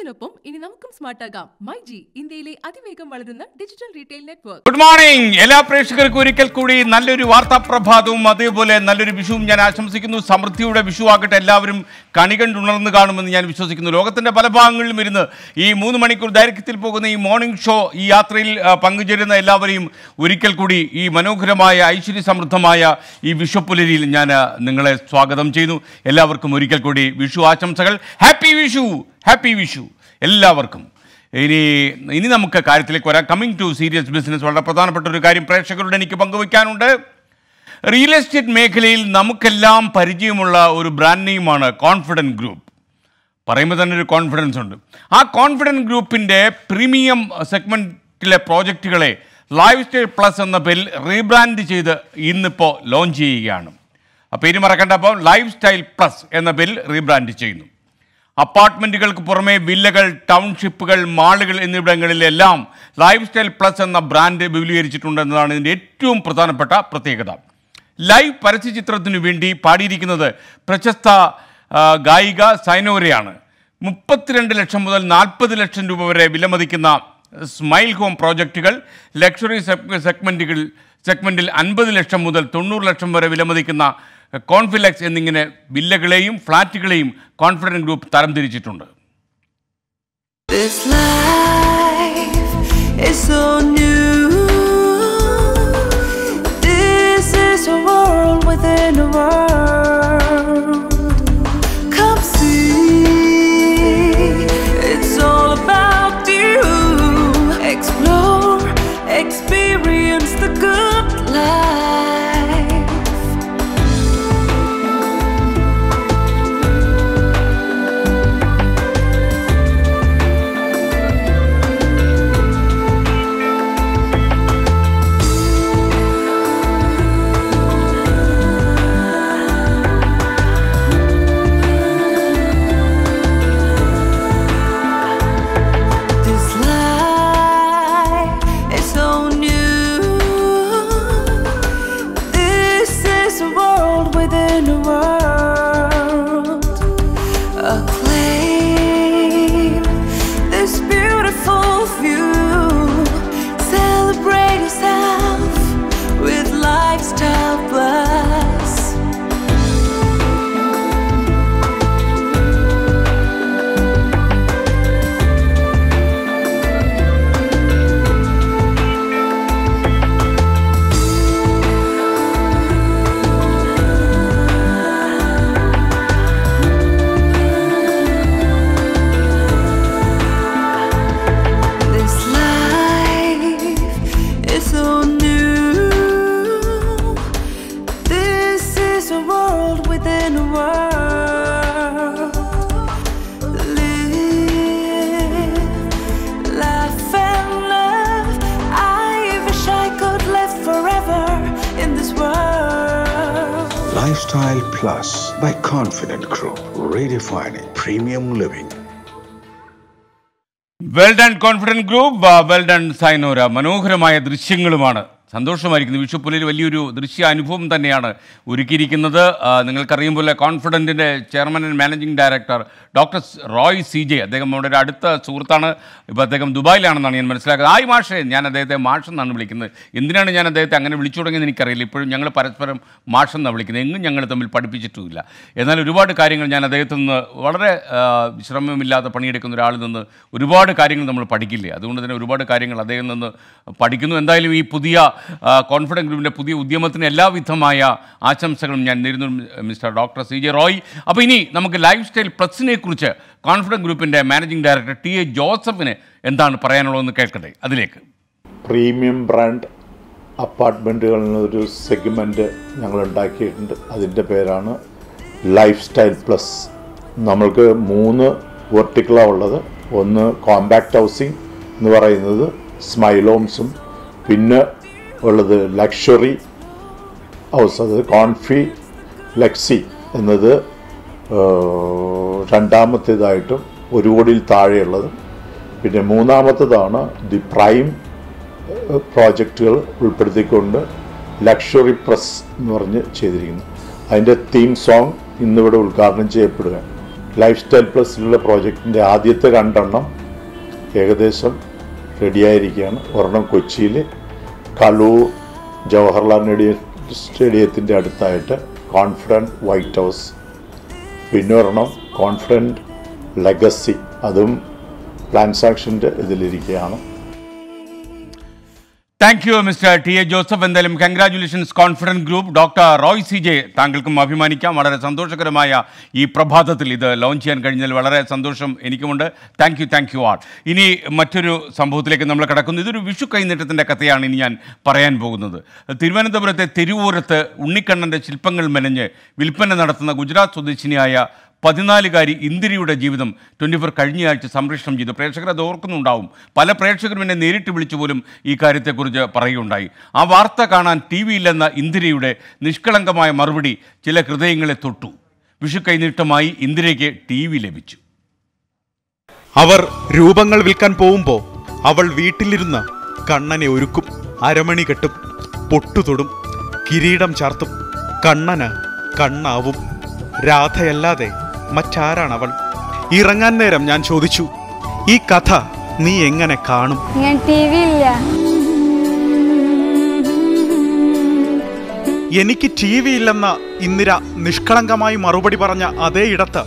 ഗ്രോത്തിനൊപ്പം ഇനി നമുക്കും സ്മാർട്ടാകാം my G ഇന്ത്യയിലെ അതിവേഗം വളരുന്ന digital retail network good morning എല്ലാ പ്രേക്ഷകർക്കും ഒരിക്കൽ കൂടി നല്ലൊരു വാർത്താ പ്രഭാതവും അതേപോലെ നല്ലൊരു വിഷുവും ഞാൻ ആശംസിക്കുന്നു സമൃദ്ധിയുടെ വിഷു ആകട്ടെ എല്ലാവരും കണി കണ്ടുണർന്ന് കാണുമെന്ന് ഞാൻ വിശ്വസിക്കുന്നു ലോകത്തിന്റെ പല ഭാഗങ്ങളിലും ഇരുന്ന് ഈ മൂന്ന് മണിക്കൂർ ദൈർഘ്യത്തിൽ പോകുന്ന ഈ മോർണിംഗ് ഷോ ഈ യാത്രയിൽ പങ്കുചേരുന്ന എല്ലാവരെയും ഒരിക്കൽ കൂടി ഈ മനോഹരമായ ഐശ്വര്യ സമൃദ്ധമായ ഈ വിഷുപ്പുലരിയിൽ ഞാൻ നിങ്ങളെ സ്വാഗതം ചെയ്യുന്നു എല്ലാവർക്കും ഒരിക്കൽ കൂടി വിഷു ആശംസകൾ ഹാപ്പി വിഷു ഹാപ്പി വിഷു എല്ലാവർക്കും ഇനി ഇനി നമുക്ക് കാര്യത്തിലേക്ക് വരാം കമ്മിങ് ടു സീരിയസ് ബിസിനസ് വളരെ പ്രധാനപ്പെട്ട ഒരു കാര്യം പ്രേക്ഷകരോട് എനിക്ക് പങ്കുവയ്ക്കാനുണ്ട് റിയൽ എസ്റ്റേറ്റ് മേഖലയിൽ നമുക്കെല്ലാം പരിചയമുള്ള ഒരു ബ്രാൻഡ് നെയിമാണ് കോൺഫിഡൻറ്റ് ഗ്രൂപ്പ് പറയുമ്പോൾ തന്നെ ഒരു കോൺഫിഡൻസ് ഉണ്ട് ആ കോൺഫിഡൻറ്റ് ഗ്രൂപ്പിൻ്റെ പ്രീമിയം സെഗ്മെൻറ്റിലെ പ്രോജക്റ്റുകളെ ലൈവ് സ്റ്റേറ്റ് പ്ലസ് എന്ന പേരിൽ റീബ്രാൻഡ് ചെയ്ത് ഇന്നിപ്പോൾ ലോഞ്ച് ചെയ്യുകയാണ് ആ പേര് മറക്കേണ്ട അപ്പോൾ ലൈഫ് സ്റ്റൈൽ പ്ലസ് എന്ന പേരിൽ റീബ്രാൻഡ് ചെയ്യുന്നു അപ്പാർട്ട്മെൻറ്റുകൾക്ക് പുറമെ വില്ലകൾ ടൗൺഷിപ്പുകൾ മാളുകൾ എന്നിവിടങ്ങളിലെല്ലാം ലൈഫ് സ്റ്റൈൽ പ്ലസ് എന്ന ബ്രാൻഡ് എന്നതാണ് ഇതിൻ്റെ ഏറ്റവും പ്രധാനപ്പെട്ട പ്രത്യേകത ലൈവ് പരസ്യചിത്രത്തിനു വേണ്ടി പാടിയിരിക്കുന്നത് പ്രശസ്ത ഗായിക സൈനോരയാണ് മുപ്പത്തിരണ്ട് ലക്ഷം മുതൽ നാൽപ്പത് ലക്ഷം രൂപ വരെ വിലമതിക്കുന്ന സ്മൈൽ ഹോം പ്രോജക്റ്റുകൾ ലക്ഷറി സെഗ്മെൻറ്റുകൾ സെഗ്മെൻറ്റിൽ അൻപത് ലക്ഷം മുതൽ തൊണ്ണൂറ് ലക്ഷം വരെ വിലമതിക്കുന്ന കോൺഫിലക്സ് എന്നിങ്ങനെ വില്ലകളെയും ഫ്ലാറ്റുകളെയും കോൺഫിഡൻറ്റ് ഗ്രൂപ്പ് തരംതിരിച്ചിട്ടുണ്ട് This is a world within a world. Lifestyle Plus by Confident Group, redefining premium living. Well done, Confident Group. Well done, Sainora. മനോഹരമായ ദൃശ്യങ്ങളുമാണ് സന്തോഷമായിരിക്കുന്നു വിഷുപ്പുലിൽ വലിയൊരു ദൃശ്യ അനുഭവം തന്നെയാണ് ഒരുക്കിയിരിക്കുന്നത് നിങ്ങൾക്കറിയും പോലെ കോൺഫിഡൻറ്റിൻ്റെ chairman and managing director doctor Roy C J അദ്ദേഹം നമ്മുടെ ഒരു അടുത്ത സുഹൃത്താണ് ഇപ്പോൾ അദ്ദേഹം ദുബായിലാണെന്നാണ് ഞാൻ മനസ്സിലാക്കുന്നത് ആയി മാഷേ ഞാൻ അദ്ദേഹത്തെ മാഷെന്നാണ് വിളിക്കുന്നത് എന്തിനാണ് ഞാൻ അദ്ദേഹത്തെ അങ്ങനെ വിളിച്ചു തുടങ്ങിയത് എനിക്കറിയില്ല ഇപ്പോഴും ഞങ്ങൾ പരസ്പരം മാഷെന്നാണ് വിളിക്കുന്നത് എങ്ങും ഞങ്ങൾ തമ്മിൽ പഠിപ്പിച്ചിട്ടുമില്ല എന്നാൽ ഒരുപാട് കാര്യങ്ങൾ ഞാൻ അദ്ദേഹത്തിൽ നിന്ന് വളരെ ശ്രമമില്ലാതെ പണിയെടുക്കുന്ന ഒരാളിൽ നിന്ന് ഒരുപാട് കാര്യങ്ങൾ നമ്മൾ പഠിക്കില്ലേ അതുകൊണ്ട് തന്നെ ഒരുപാട് കാര്യങ്ങൾ അദ്ദേഹം നിന്ന് പഠിക്കുന്നു എന്തായാലും ഈ പുതിയ കോൺഫിഡൻസ് ഗ്രൂപ്പിൻ്റെ പുതിയ ഉദ്യമത്തിന് എല്ലാവിധമായ ആശംസകളും ഞാൻ നേരുന്നു mister doctor C J Roy അപ്പോൾ ഇനി നമുക്ക് ലൈഫ് സ്റ്റൈൽ പ്ലസിനെ കോൺഫിഡൻസ് ഗ്രൂപ്പിൻ്റെ മാനേജിംഗ് ഡയറക്ടർ ടി എ ജോസഫിന് എന്താണ് പറയാനുള്ളതെന്ന് കേൾക്കട്ടെ അതിലേക്ക് പ്രീമിയം ബ്രാൻഡ് അപ്പാർട്ട്മെൻറ്റുകളിൽ നിന്നൊരു സെഗ്മെൻറ്റ് ഞങ്ങൾ ഉണ്ടാക്കിയിട്ടുണ്ട് അതിൻ്റെ പേരാണ് ലൈഫ് സ്റ്റൈൽ പ്ലസ് നമ്മൾക്ക് മൂന്ന് വെർട്ടിക്കളാണ് ഉള്ളത് ഒന്ന് കോമ്പാക്ട് ഹൗസിംഗ് എന്ന് പറയുന്നത് സ്മൈൽ ഹോംസും പിന്നെ ഉള്ളത് ലക്ഷറി ഹൗസ് അത് കോൺഫി ലക്സി എന്നത് രണ്ടാമത്തേതായിട്ടും ഒരു കോടിയിൽ താഴെയുള്ളതും പിന്നെ മൂന്നാമത്തതാണ് ദി പ്രൈം പ്രോജക്റ്റുകൾ ഉൾപ്പെടുത്തിക്കൊണ്ട് ലക്ഷറി പ്രസ് എന്ന് പറഞ്ഞ് ചെയ്തിരിക്കുന്നു അതിൻ്റെ തീം സോങ് ഇന്നിവിടെ ഉദ്ഘാടനം ചെയ്യപ്പെടുക ലൈഫ് സ്റ്റൈൽ പ്ലസിലുള്ള പ്രോജക്റ്റിൻ്റെ ആദ്യത്തെ രണ്ടെണ്ണം ഏകദേശം റെഡിയായിരിക്കുകയാണ് ഒരെണ്ണം കൊച്ചിയിൽ കലൂർ ജവഹർലാൽ നെഹ്റു സ്റ്റേഡിയത്തിൻ്റെ അടുത്തായിട്ട് കോൺഫിഡൻറ്റ് വൈറ്റ് ഹൗസ് പിന്നെ ഒരെണ്ണം കോൺഫിഡൻറ്റ് ലെഗസി അതും ട്രാൻസാക്ഷൻ്റെ ഇതിലിരിക്കുകയാണ് thank you mister T A Joseph എന്തായാലും congratulations confidence group doctor Roy C J താങ്കൾക്കും അഭിമാനിക്കാം വളരെ സന്തോഷകരമായ ഈ പ്രഭാതത്തിൽ ഇത് ലോഞ്ച് ചെയ്യാൻ കഴിഞ്ഞാൽ വളരെ സന്തോഷം എനിക്കുമുണ്ട് thank you thank you all ഇനി മറ്റൊരു സംഭവത്തിലേക്ക് നമ്മൾ കിടക്കുന്നു ഇതൊരു വിഷു കൈനീട്ടത്തിൻ്റെ കഥയാണ് ഇനി ഞാൻ പറയാൻ പോകുന്നത് തിരുവനന്തപുരത്തെ തെരുവൂരത്ത് ഉണ്ണിക്കണ്ണൻ്റെ ശില്പങ്ങൾ മെനഞ്ഞ് വിൽപ്പന നടത്തുന്ന ഗുജറാത്ത് സ്വദേശിനിയായ പതിനാലുകാരി ഇന്ദിരിയുടെ ജീവിതം ട്വൻറ്റി ഫോർ കഴിഞ്ഞയാഴ്ച സംരക്ഷണം ചെയ്തു പ്രേക്ഷകർ അത് ഓർക്കുന്നുണ്ടാവും പല പ്രേക്ഷകരും എന്നെ നേരിട്ട് വിളിച്ചു പോലും ഈ കാര്യത്തെക്കുറിച്ച് പറയുകയുണ്ടായി ആ വാർത്ത കാണാൻ ടി വിയില്ലെന്ന ഇന്ദിരയുടെ നിഷ്കളങ്കമായ മറുപടി ചില ഹൃദയങ്ങളെ തൊട്ടു വിഷു കൈനീട്ടമായി ഇന്ദിരയ്ക്ക് ടി വി ലഭിച്ചു അവർ രൂപങ്ങൾ വിൽക്കാൻ പോകുമ്പോൾ അവൾ വീട്ടിലിരുന്ന് കണ്ണനെ ഒരുക്കും അരമണി കെട്ടും പൊട്ടുതൊടും കിരീടം ചാർത്തും കണ്ണന് കണ്ണാവും രാധയല്ലാതെ മറ്റാരാണ് അവൾ ഇറങ്ങാൻ നേരം ഞാൻ ചോദിച്ചു ഈ കഥ നീ എങ്ങനെ കാണും ഞാൻ ഇല്ല എനിക്ക് ടി വി ഇല്ലെന്ന ഇന്ദിര നിഷ്കളങ്കമായി മറുപടി പറഞ്ഞ അതേ ഇടത്ത്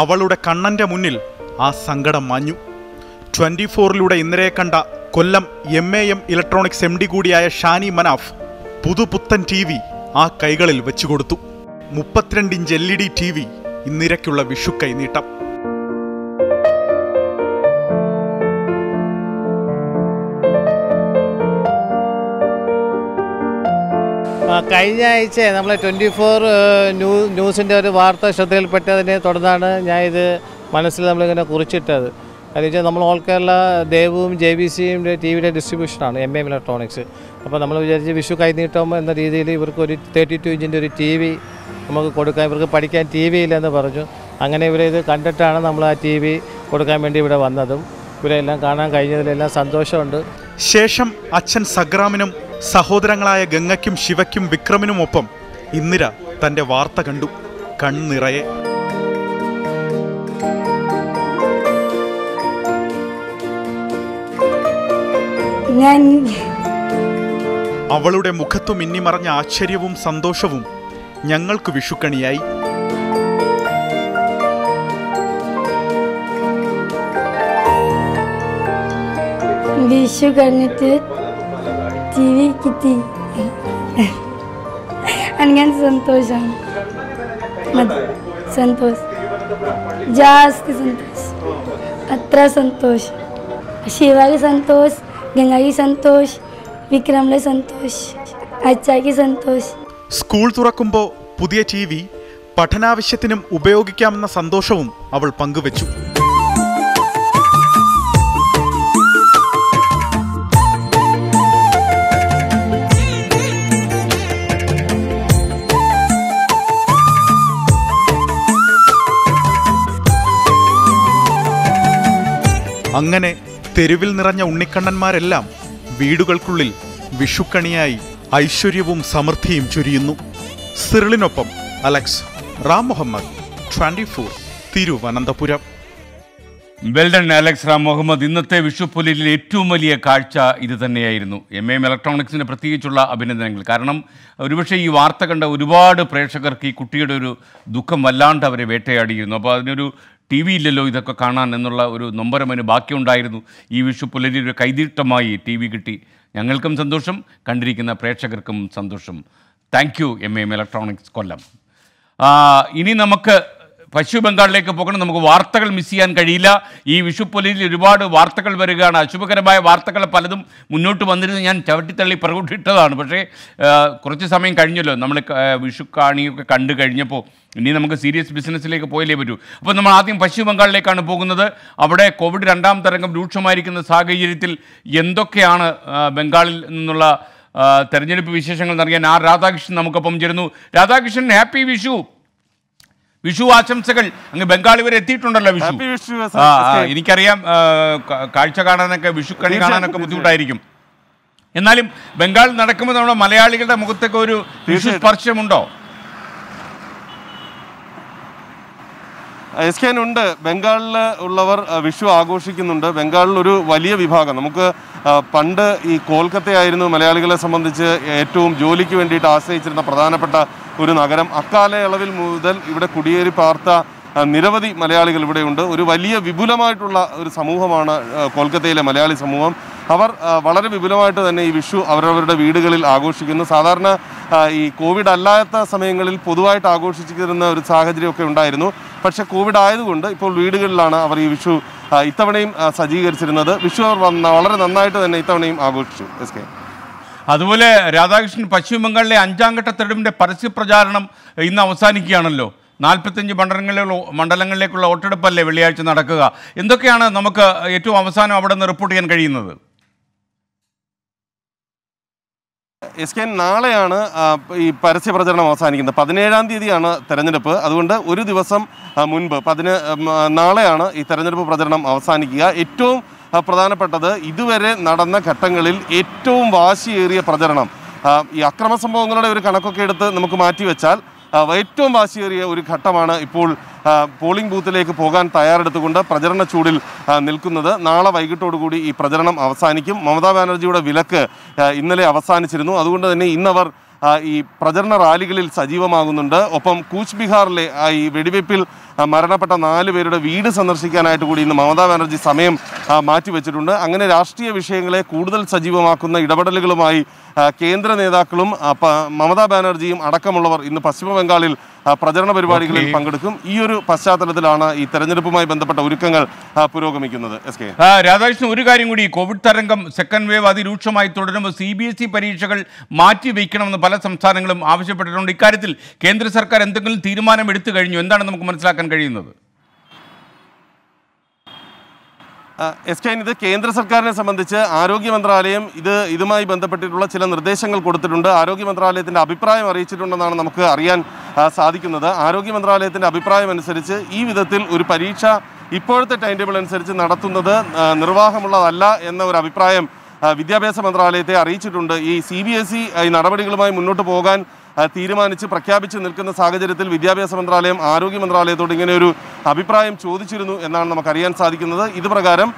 അവളുടെ കണ്ണന്റെ മുന്നിൽ ആ സങ്കടം മാഞ്ഞു ട്വന്റി ഫോറിലൂടെ ഇന്ദിരയെ കണ്ട Kollam M A M electronics M D കൂടിയായ ഷാനി മനാഫ് പുതുപുത്തൻ ടി വി ആ കൈകളിൽ വെച്ചുകൊടുത്തു മുപ്പത്തിരണ്ടിഞ്ച് L E e D T V ഇന്നിരയ്ക്കുള്ള വിഷു കൈനീട്ടം കഴിഞ്ഞ ആഴ്ച നമ്മൾ ട്വൻറ്റി ഫോർ ന്യൂ ന്യൂസിൻ്റെ ഒരു വാർത്ത ശ്രദ്ധയിൽപ്പെട്ടതിനെ തുടർന്നാണ് ഞാൻ ഇത് മനസ്സിൽ നമ്മളിങ്ങനെ കുറിച്ചിട്ടത് എന്ന് വെച്ചാൽ നമ്മൾ ഓൾ കേരള ദേവും ജെ ബി സിയും ടി വിയുടെ ഡിസ്ട്രിബ്യൂഷനാണ് എം എം ഇലക്ട്രോണിക്സ് അപ്പോൾ നമ്മൾ വിചാരിച്ച് വിഷു കൈനീട്ടം എന്ന രീതിയിൽ ഇവർക്ക് ഒരു തേർട്ടി ടു ഇഞ്ചിൻ്റെ ഒരു ടി വി നമുക്ക് കൊടുക്കാൻ ഇവർക്ക് പഠിക്കാൻ ടി വി ഇല്ലെന്ന് പറഞ്ഞു അങ്ങനെ ഇവരെ ഇത് കണ്ടിട്ടാണ് നമ്മൾ ആ ടി വി കൊടുക്കാൻ വേണ്ടി ഇവിടെ വന്നതും ഇവരെല്ലാം കാണാൻ കഴിഞ്ഞതിലെല്ലാം സന്തോഷമുണ്ട് ശേഷം അച്ഛൻ സഗ്രാമിനും സഹോദരങ്ങളായ ഗംഗയ്ക്കും ശിവയ്ക്കും വിക്രമിനുമൊപ്പം ഇന്ദിര തൻ്റെ വാർത്ത കണ്ടു കൺനിറയെ ഞാൻ അവളുടെ മുഖത്തു മിന്നിമറഞ്ഞ ആശ്ചര്യവും സന്തോഷവും ഞങ്ങൾക്ക് വിഷുക്കണിയായി വിഷു കഴിഞ്ഞിട്ട് ടി കിട്ടി അങ്ങനെ സന്തോഷമാണ് സന്തോഷം ജാസ്തി സന്തോഷം അത്ര സന്തോഷം ശിവാജി സന്തോഷം ഗംഗാ സന്തോഷ് വിക്രമിലെ സന്തോഷ് അച്ചാക്കി സന്തോഷ് സ്കൂൾ തുറക്കുമ്പോൾ പുതിയ ടി വി പഠനാവശ്യത്തിനും ഉപയോഗിക്കാമെന്ന സന്തോഷവും അവൾ പങ്കുവച്ചു അങ്ങനെ തെരുവിൽ നിറഞ്ഞ ഉണ്ണിക്കണ്ണന്മാരെല്ലാം വീടുകൾക്കുള്ളിൽ വിഷുക്കണിയായി ഐശ്വര്യവും സമൃദ്ധിയും ചൊരിയുന്നു സിറിളിനൊപ്പം Alex Ram Muhammad twenty four Thiruvananthapuram well done Alex Ram Muhammad ഇന്നത്തെ വിഷുപ്പൊലിയിലെ ഏറ്റവും വലിയ കാഴ്ച ഇത് തന്നെയായിരുന്നു എം എം ഇലക്ട്രോണിക്സിന് പ്രത്യേകിച്ചുള്ള അഭിനന്ദനങ്ങൾ കാരണം ഒരുപക്ഷെ ഈ വാർത്ത കണ്ട ഒരുപാട് പ്രേക്ഷകർക്ക് ഈ കുട്ടിയുടെ ഒരു ദുഃഖം വല്ലാണ്ട് അവരെ വേട്ടയാടിയിരുന്നു അപ്പോൾ അതിനൊരു ടി ഇല്ലല്ലോ ഇതൊക്കെ കാണാൻ എന്നുള്ള ഒരു നൊമ്പരമന് ബാക്കിയുണ്ടായിരുന്നു ഈ വിഷു പുലരി ഒരു കൈതീട്ടമായി ടി വി കിട്ടി ഞങ്ങൾക്കും സന്തോഷം കണ്ടിരിക്കുന്ന പ്രേക്ഷകർക്കും സന്തോഷം thank you M M electronics Kollam ഇനി നമുക്ക് പശ്ചിമ ബംഗാളിലേക്ക് പോകണം നമുക്ക് വാർത്തകൾ മിസ് ചെയ്യാൻ കഴിയില്ല ഈ വിഷുപ്പൊലിയിൽ ഒരുപാട് വാർത്തകൾ വരികയാണ് അശുഭകരമായ വാർത്തകൾ പലതും മുന്നോട്ട് വന്നിരുന്നു ഞാൻ ചവിട്ടിത്തള്ളി പിറകോട്ടിട്ടതാണ് പക്ഷേ കുറച്ച് സമയം കഴിഞ്ഞല്ലോ നമ്മൾ വിഷു കാണിയൊക്കെ കണ്ടു കഴിഞ്ഞപ്പോൾ ഇനി നമുക്ക് സീരിയസ് ബിസിനസ്സിലേക്ക് പോയാലേ പറ്റൂ അപ്പോൾ നമ്മൾ ആദ്യം പശ്ചിമ ബംഗാളിലേക്കാണ് പോകുന്നത് അവിടെ കോവിഡ് രണ്ടാം തരംഗം രൂക്ഷമായിരിക്കുന്ന സാഹചര്യത്തിൽ എന്തൊക്കെയാണ് ബംഗാളിൽ നിന്നുള്ള തെരഞ്ഞെടുപ്പ് വിശേഷങ്ങൾ എന്നറിയാൻ ആർ രാധാകൃഷ്ണൻ നമുക്കൊപ്പം ചേരുന്നു രാധാകൃഷ്ണൻ ഹാപ്പി വിഷു വിഷു ആശംസകൾ അങ്ങ് ബംഗാളി വരെ എത്തിയിട്ടുണ്ടല്ലോ വിഷു ആ എനിക്കറിയാം കാഴ്ച കാണാനൊക്കെ വിഷു കണി കാണാനൊക്കെ ബുദ്ധിമുട്ടായിരിക്കും എന്നാലും ബംഗാളിൽ നടക്കുമ്പോൾ നമ്മുടെ മലയാളികളുടെ മുഖത്തൊക്കെ ഒരു വിഷു സ്പർശമുണ്ടോ എസ് കെ ഉണ്ട് ബംഗാളിൽ ഉള്ളവർ വിഷു ആഘോഷിക്കുന്നുണ്ട് ബംഗാളിൽ ഒരു വലിയ വിഭാഗം നമുക്ക് പണ്ട് ഈ കോൽക്കത്തയായിരുന്നു മലയാളികളെ സംബന്ധിച്ച് ഏറ്റവും ജോലിക്ക് വേണ്ടിയിട്ട് ആശ്രയിച്ചിരുന്ന പ്രധാനപ്പെട്ട ഒരു നഗരം അക്കാലയളവിൽ മുതൽ ഇവിടെ കുടിയേറി പാർത്ത നിരവധി മലയാളികൾ ഇവിടെയുണ്ട് ഒരു വലിയ വിപുലമായിട്ടുള്ള ഒരു സമൂഹമാണ് കൊൽക്കത്തയിലെ മലയാളി സമൂഹം അവർ വളരെ വിപുലമായിട്ട് തന്നെ ഈ വിഷു അവരവരുടെ വീടുകളിൽ ആഘോഷിക്കുന്നു സാധാരണ ഈ കോവിഡ് അല്ലാത്ത സമയങ്ങളിൽ പൊതുവായിട്ട് ആഘോഷിച്ചിരുന്ന ഒരു സാഹചര്യമൊക്കെ ഉണ്ടായിരുന്നു പക്ഷേ കോവിഡ് ആയതുകൊണ്ട് ഇപ്പോൾ വീടുകളിലാണ് അവർ ഈ വിഷു ഇത്തവണയും സജ്ജീകരിച്ചിരുന്നത് വിഷു അവർ വളരെ നന്നായിട്ട് തന്നെ ഇത്തവണയും ആഘോഷിച്ചു എസ് കെ അതുപോലെ രാധാകൃഷ്ണൻ പശ്ചിമ ബംഗാളിലെ അഞ്ചാം ഘട്ട തെരഞ്ഞെടുപ്പിൻ്റെ പരസ്യ പ്രചാരണം ഇന്ന് അവസാനിക്കുകയാണല്ലോ നാൽപ്പത്തഞ്ച് മണ്ഡലങ്ങളിലുള്ള മണ്ഡലങ്ങളിലേക്കുള്ള വോട്ടെടുപ്പല്ലേ വെള്ളിയാഴ്ച നടക്കുക എന്തൊക്കെയാണ് നമുക്ക് ഏറ്റവും അവസാനം അവിടെ നിന്ന് റിപ്പോർട്ട് ചെയ്യാൻ കഴിയുന്നത് എസ് കെ നാളെയാണ് ഈ പരസ്യ പ്രചരണം അവസാനിക്കുന്നത് പതിനേഴാം തീയതിയാണ് തെരഞ്ഞെടുപ്പ് അതുകൊണ്ട് ഒരു ദിവസം മുൻപ് പതിന നാളെയാണ് ഈ തെരഞ്ഞെടുപ്പ് പ്രചരണം അവസാനിക്കുക ഏറ്റവും പ്രധാനപ്പെട്ടത് ഇതുവരെ നടന്ന ഘട്ടങ്ങളിൽ ഏറ്റവും വാശിയേറിയ പ്രചരണം ഈ അക്രമ സംഭവങ്ങളുടെ ഒരു കണക്കൊക്കെ എടുത്ത് നമുക്ക് മാറ്റിവെച്ചാൽ ഏറ്റവും വാശിയേറിയ ഒരു ഘട്ടമാണ് ഇപ്പോൾ പോളിംഗ് ബൂത്തിലേക്ക് പോകാൻ തയ്യാറെടുത്തുകൊണ്ട് പ്രചരണ ചൂടിൽ നിൽക്കുന്നത് നാളെ വൈകിട്ടോടുകൂടി ഈ പ്രചരണം അവസാനിക്കും മമതാ ബാനർജിയുടെ വിലക്ക് ഇന്നലെ അവസാനിച്ചിരുന്നു അതുകൊണ്ട് തന്നെ ഇന്നവർ ഈ പ്രചരണ റാലികളിൽ സജീവമാകുന്നുണ്ട് ഒപ്പം കൂച്ച് ബിഹാറിലെ ഈ വെടിവെപ്പിൽ മരണപ്പെട്ട നാല് പേരുടെ വീട് സന്ദർശിക്കാനായിട്ട് കൂടി ഇന്ന് മമതാ ബാനർജി സമയം മാറ്റിവെച്ചിട്ടുണ്ട് അങ്ങനെ രാഷ്ട്രീയ വിഷയങ്ങളെ കൂടുതൽ സജീവമാക്കുന്ന ഇടപെടലുകളുമായി കേന്ദ്ര നേതാക്കളും മമതാ ബാനർജിയും അടക്കമുള്ളവർ ഇന്ന് പശ്ചിമബംഗാളിൽ പ്രചരണ പരിപാടികളിൽ പങ്കെടുക്കും ഈ ഒരു പശ്ചാത്തലത്തിലാണ് ഈ തെരഞ്ഞെടുപ്പുമായി ബന്ധപ്പെട്ട ഒരുക്കങ്ങൾ പുരോഗമിക്കുന്നത് എസ് കെ രാധാകൃഷ്ണൻ ഒരു കാര്യം കൂടി കോവിഡ് തരംഗം സെക്കൻഡ് വേവ് അതിരൂക്ഷമായി തുടരുമ്പോൾ സി ബി എസ് ഇ പരീക്ഷകൾ മാറ്റിവെക്കണമെന്ന് പല സംസ്ഥാനങ്ങളും ആവശ്യപ്പെട്ടിട്ടുണ്ട് ഇക്കാര്യത്തിൽ കേന്ദ്ര സർക്കാർ എന്തെങ്കിലും തീരുമാനം എടുത്തു കഴിഞ്ഞു എന്താണ് നമുക്ക് മനസ്സിലാക്കാൻ മനസ്സിലാക്കാൻ കഴിയുന്നത് എസ് കെ ഇത് കേന്ദ്ര സർക്കാരിനെ സംബന്ധിച്ച് ആരോഗ്യ മന്ത്രാലയം ഇത് ഇതുമായി ബന്ധപ്പെട്ടിട്ടുള്ള ചില നിർദ്ദേശങ്ങൾ കൊടുത്തിട്ടുണ്ട് ആരോഗ്യ മന്ത്രാലയത്തിൻ്റെ അഭിപ്രായം അറിയിച്ചിട്ടുണ്ടെന്നാണ് നമുക്ക് അറിയാൻ സാധിക്കുന്നത് ആരോഗ്യ മന്ത്രാലയത്തിൻ്റെ അഭിപ്രായം അനുസരിച്ച് ഈ വിധത്തിൽ ഒരു പരീക്ഷ ഇപ്പോഴത്തെ ടൈം ടേബിൾ അനുസരിച്ച് നടത്തുന്നത് നിർവാഹമുള്ളതല്ല എന്ന ഒരു അഭിപ്രായം വിദ്യാഭ്യാസ മന്ത്രാലയത്തെ അറിയിച്ചിട്ടുണ്ട് ഈ സി ബി എസ് ഇ നടപടികളുമായി മുന്നോട്ട് പോകാൻ തീരുമാനിച്ച് പ്രഖ്യാപിച്ച് നിൽക്കുന്ന സാഹചര്യത്തിൽ വിദ്യാഭ്യാസ മന്ത്രാലയം ആരോഗ്യ മന്ത്രാലയത്തോട് ഇങ്ങനെ ഒരു അഭിപ്രായം ചോദിച്ചിരുന്നു എന്നാണ് നമുക്ക് അറിയാൻ സാധിക്കുന്നത് ഇത് പ്രകാരം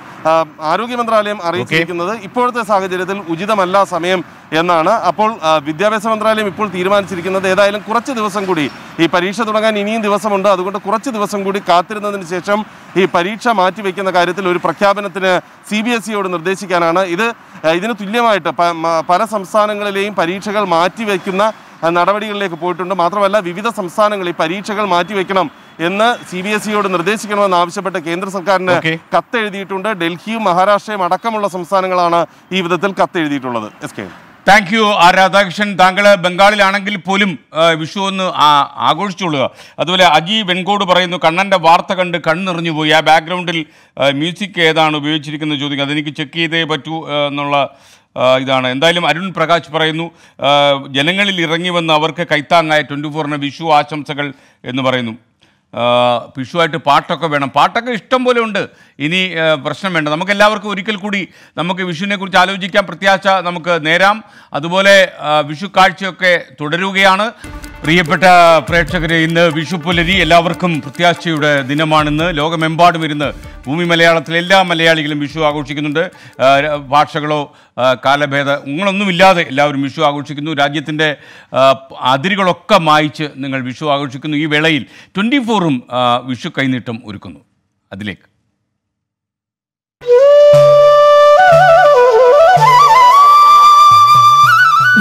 ആരോഗ്യ മന്ത്രാലയം അറിയിച്ചിരിക്കുന്നത് ഇപ്പോഴത്തെ സാഹചര്യത്തിൽ ഉചിതമല്ല സമയം എന്നാണ് അപ്പോൾ വിദ്യാഭ്യാസ മന്ത്രാലയം ഇപ്പോൾ തീരുമാനിച്ചിരിക്കുന്നത് ഏതായാലും കുറച്ച് ദിവസം കൂടി ഈ പരീക്ഷ തുടങ്ങാൻ ഇനിയും ദിവസമുണ്ട് അതുകൊണ്ട് കുറച്ച് ദിവസം കൂടി കാത്തിരുന്നതിന് ശേഷം ഈ പരീക്ഷ മാറ്റിവെക്കുന്ന കാര്യത്തിൽ ഒരു പ്രഖ്യാപനത്തിന് സി ബി എസ് ഇയോട് നിർദ്ദേശിക്കാനാണ് ഇത് ഇതിന് തുല്യമായിട്ട് പല സംസ്ഥാനങ്ങളിലെയും പരീക്ഷകൾ മാറ്റിവെക്കുന്ന നടപടികളിലേക്ക് പോയിട്ടുണ്ട് മാത്രമല്ല വിവിധ സംസ്ഥാനങ്ങളിൽ പരീക്ഷകൾ മാറ്റിവെക്കണം എന്ന് സി ബി എസ് ഇയോട് നിർദ്ദേശിക്കണമെന്ന് ആവശ്യപ്പെട്ട് കേന്ദ്ര സർക്കാരിന് കത്തെഴുതിയിട്ടുണ്ട് ഡൽഹിയും മഹാരാഷ്ട്രയും അടക്കമുള്ള സംസ്ഥാനങ്ങളാണ് ഈ വിധത്തിൽ കത്തെഴുതിയിട്ടുള്ളത് S K thank you R Radhakrishnan താങ്കൾ ബംഗാളിലാണെങ്കിൽ പോലും വിഷു ഒന്ന് ആഘോഷിച്ചുകൊള്ളുക അതുപോലെ അജി വെൺകോട് പറയുന്നു കണ്ണൻ്റെ വാർത്ത കണ്ട് കണ്ണിറിഞ്ഞു പോയി ആ ബാക്ക്ഗ്രൗണ്ടിൽ മ്യൂസിക് ഏതാണ് ഉപയോഗിച്ചിരിക്കുന്നത് ചോദിക്കുക അതെനിക്ക് ചെക്ക് ചെയ്തേ പറ്റൂ എന്നുള്ള ഇതാണ് എന്തായാലും അരുൺ പ്രകാശ് പറയുന്നു ജനങ്ങളിൽ ഇറങ്ങി വന്ന് അവർക്ക് കൈത്താങ്ങായ ട്വൻറ്റി ഫോറിന് വിഷു ആശംസകൾ എന്ന് പറയുന്നു വിഷുവായിട്ട് പാട്ടൊക്കെ വേണം പാട്ടൊക്കെ ഇഷ്ടം പോലെ ഉണ്ട് ഇനി പ്രശ്നം വേണ്ട നമുക്ക് എല്ലാവർക്കും ഒരിക്കൽ കൂടി നമുക്ക് വിഷുവിനെക്കുറിച്ച് ആലോചിക്കാൻ പ്രത്യാശ നമുക്ക് നേരാം അതുപോലെ വിഷു കാഴ്ചയൊക്കെ തുടരുകയാണ് പ്രിയപ്പെട്ട പ്രേക്ഷകരെ ഇന്ന് വിഷു പുലരി എല്ലാവർക്കും പ്രത്യാശയുടെ ദിനമാണിന്ന് ലോകമെമ്പാടും ഇരുന്ന് ഭൂമി മലയാളത്തിലെ എല്ലാ മലയാളികളും വിഷു ആഘോഷിക്കുന്നുണ്ട് ഭാഷകളോ കാലഭേദ നിങ്ങളൊന്നുമില്ലാതെ എല്ലാവരും വിഷു ആഘോഷിക്കുന്നു രാജ്യത്തിൻ്റെ അതിരുകളൊക്കെ മായിച്ച് നിങ്ങൾ വിഷു ആഘോഷിക്കുന്നു ഈ വേളയിൽ ട്വൻറ്റി ഫോറും വിഷു കൈനീട്ടം ഒരുക്കുന്നു അതിലേക്ക്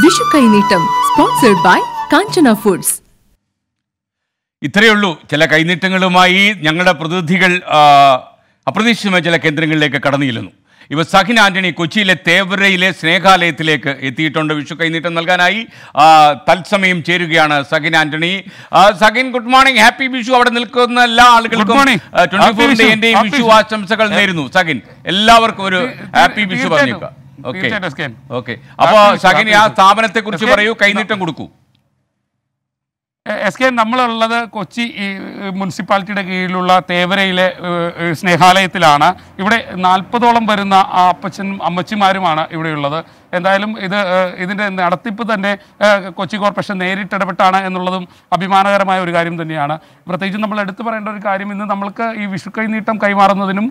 വിഷു കൈനീട്ടം സ്പോൺസർഡ് ബൈ കാഞ്ചന ഫുഡ്സ് ഇത്രയുള്ളൂ ചില കൈനീട്ടങ്ങളുമായി ഞങ്ങളുടെ പ്രതിനിധികൾ അപ്രതീക്ഷിതമായ ചില കേന്ദ്രങ്ങളിലേക്ക് കടന്നു ചെല്ലുന്നു ഇവ സഖിൻ ആൻ്റണി കൊച്ചിയിലെ തേവരയിലെ സ്നേഹാലയത്തിലേക്ക് എത്തിയിട്ടുണ്ട് വിഷു കൈനീട്ടം നൽകാനായി തത്സമയം ചേരുകയാണ് Sakhin Antony Sakhin good morning happy Vishu അവിടെ നിൽക്കുന്ന എല്ലാ ആളുകൾക്കും എന്റെയും വിഷു ആശംസകൾ നേരുന്നു സഖിൻ എല്ലാവർക്കും ഒരു ഹാപ്പി വിഷു പറഞ്ഞു ഓക്കെ ഓക്കെ അപ്പോൾ സഖിൻ ആ സ്ഥാപനത്തെ കുറിച്ച് പറയൂ കൈനീട്ടം കൊടുക്കൂ എസ് കെ നമ്മളുള്ളത് കൊച്ചി മുനിസിപ്പാലിറ്റിയുടെ കീഴിലുള്ള തേവരയിലെ സ്നേഹാലയത്തിലാണ് ഇവിടെ നാൽപ്പതോളം വരുന്ന അപ്പച്ചനും അമ്മച്ചിമാരുമാണ് ഇവിടെയുള്ളത് എന്തായാലും ഇത് ഇതിൻ്റെ നടത്തിപ്പ് തന്നെ കൊച്ചി കോർപ്പറേഷൻ നേരിട്ടിടപെട്ടാണ് എന്നുള്ളതും അഭിമാനകരമായ ഒരു കാര്യം തന്നെയാണ് പ്രത്യേകിച്ച് നമ്മൾ എടുത്തു പറയേണ്ട ഒരു കാര്യം ഇന്ന് നമ്മൾക്ക് ഈ വിഷു കൈനീട്ടം കൈമാറുന്നതിനും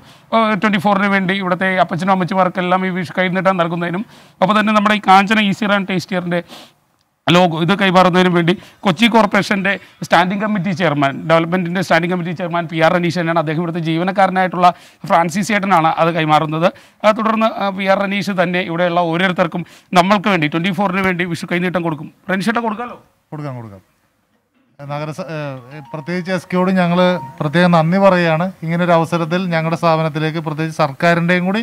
ട്വൻറ്റി ഫോറിന് വേണ്ടി ഇവിടുത്തെ അപ്പച്ചനും അമ്മച്ചിമാർക്കെല്ലാം ഈ വിഷു കൈനീട്ടം നൽകുന്നതിനും അപ്പോൾ തന്നെ നമ്മുടെ ഈ കാഞ്ചന ഈസിയർ ആൻഡ് ടേസ്റ്റിയറിൻ്റെ ലോ ഇത് കൈമാറുന്നതിന് വേണ്ടി കൊച്ചി കോർപ്പറേഷൻ്റെ സ്റ്റാൻഡിംഗ് കമ്മിറ്റി ചെയർമാൻ ഡെവലപ്മെൻറ്റിൻ്റെ standing committee chairman P R റനീഷനാണ് അദ്ദേഹം ഇവിടുത്തെ ജീവനക്കാരനായിട്ടുള്ള ഫ്രാൻസിസ് ചേട്ടനാണ് അത് കൈമാറുന്നത് തുടർന്ന് പി ആർ റനീഷ് തന്നെ ഇവിടെയുള്ള ഓരോരുത്തർക്കും നമ്മൾക്ക് വേണ്ടി ട്വൻറ്റി ഫോറിന് വേണ്ടി വിഷു കൈനീട്ടം കൊടുക്കും റനീഷേട്ട കൊടുക്കാമല്ലോ കൊടുക്കാം കൊടുക്കാം നഗരസ പ്രത്യേകിച്ച് എസ് കെയോട് ഞങ്ങൾ പ്രത്യേകം നന്ദി പറയുകയാണ് ഇങ്ങനൊരു അവസരത്തിൽ ഞങ്ങളുടെ സ്ഥാപനത്തിലേക്ക് പ്രത്യേകിച്ച് സർക്കാരിൻ്റെയും കൂടി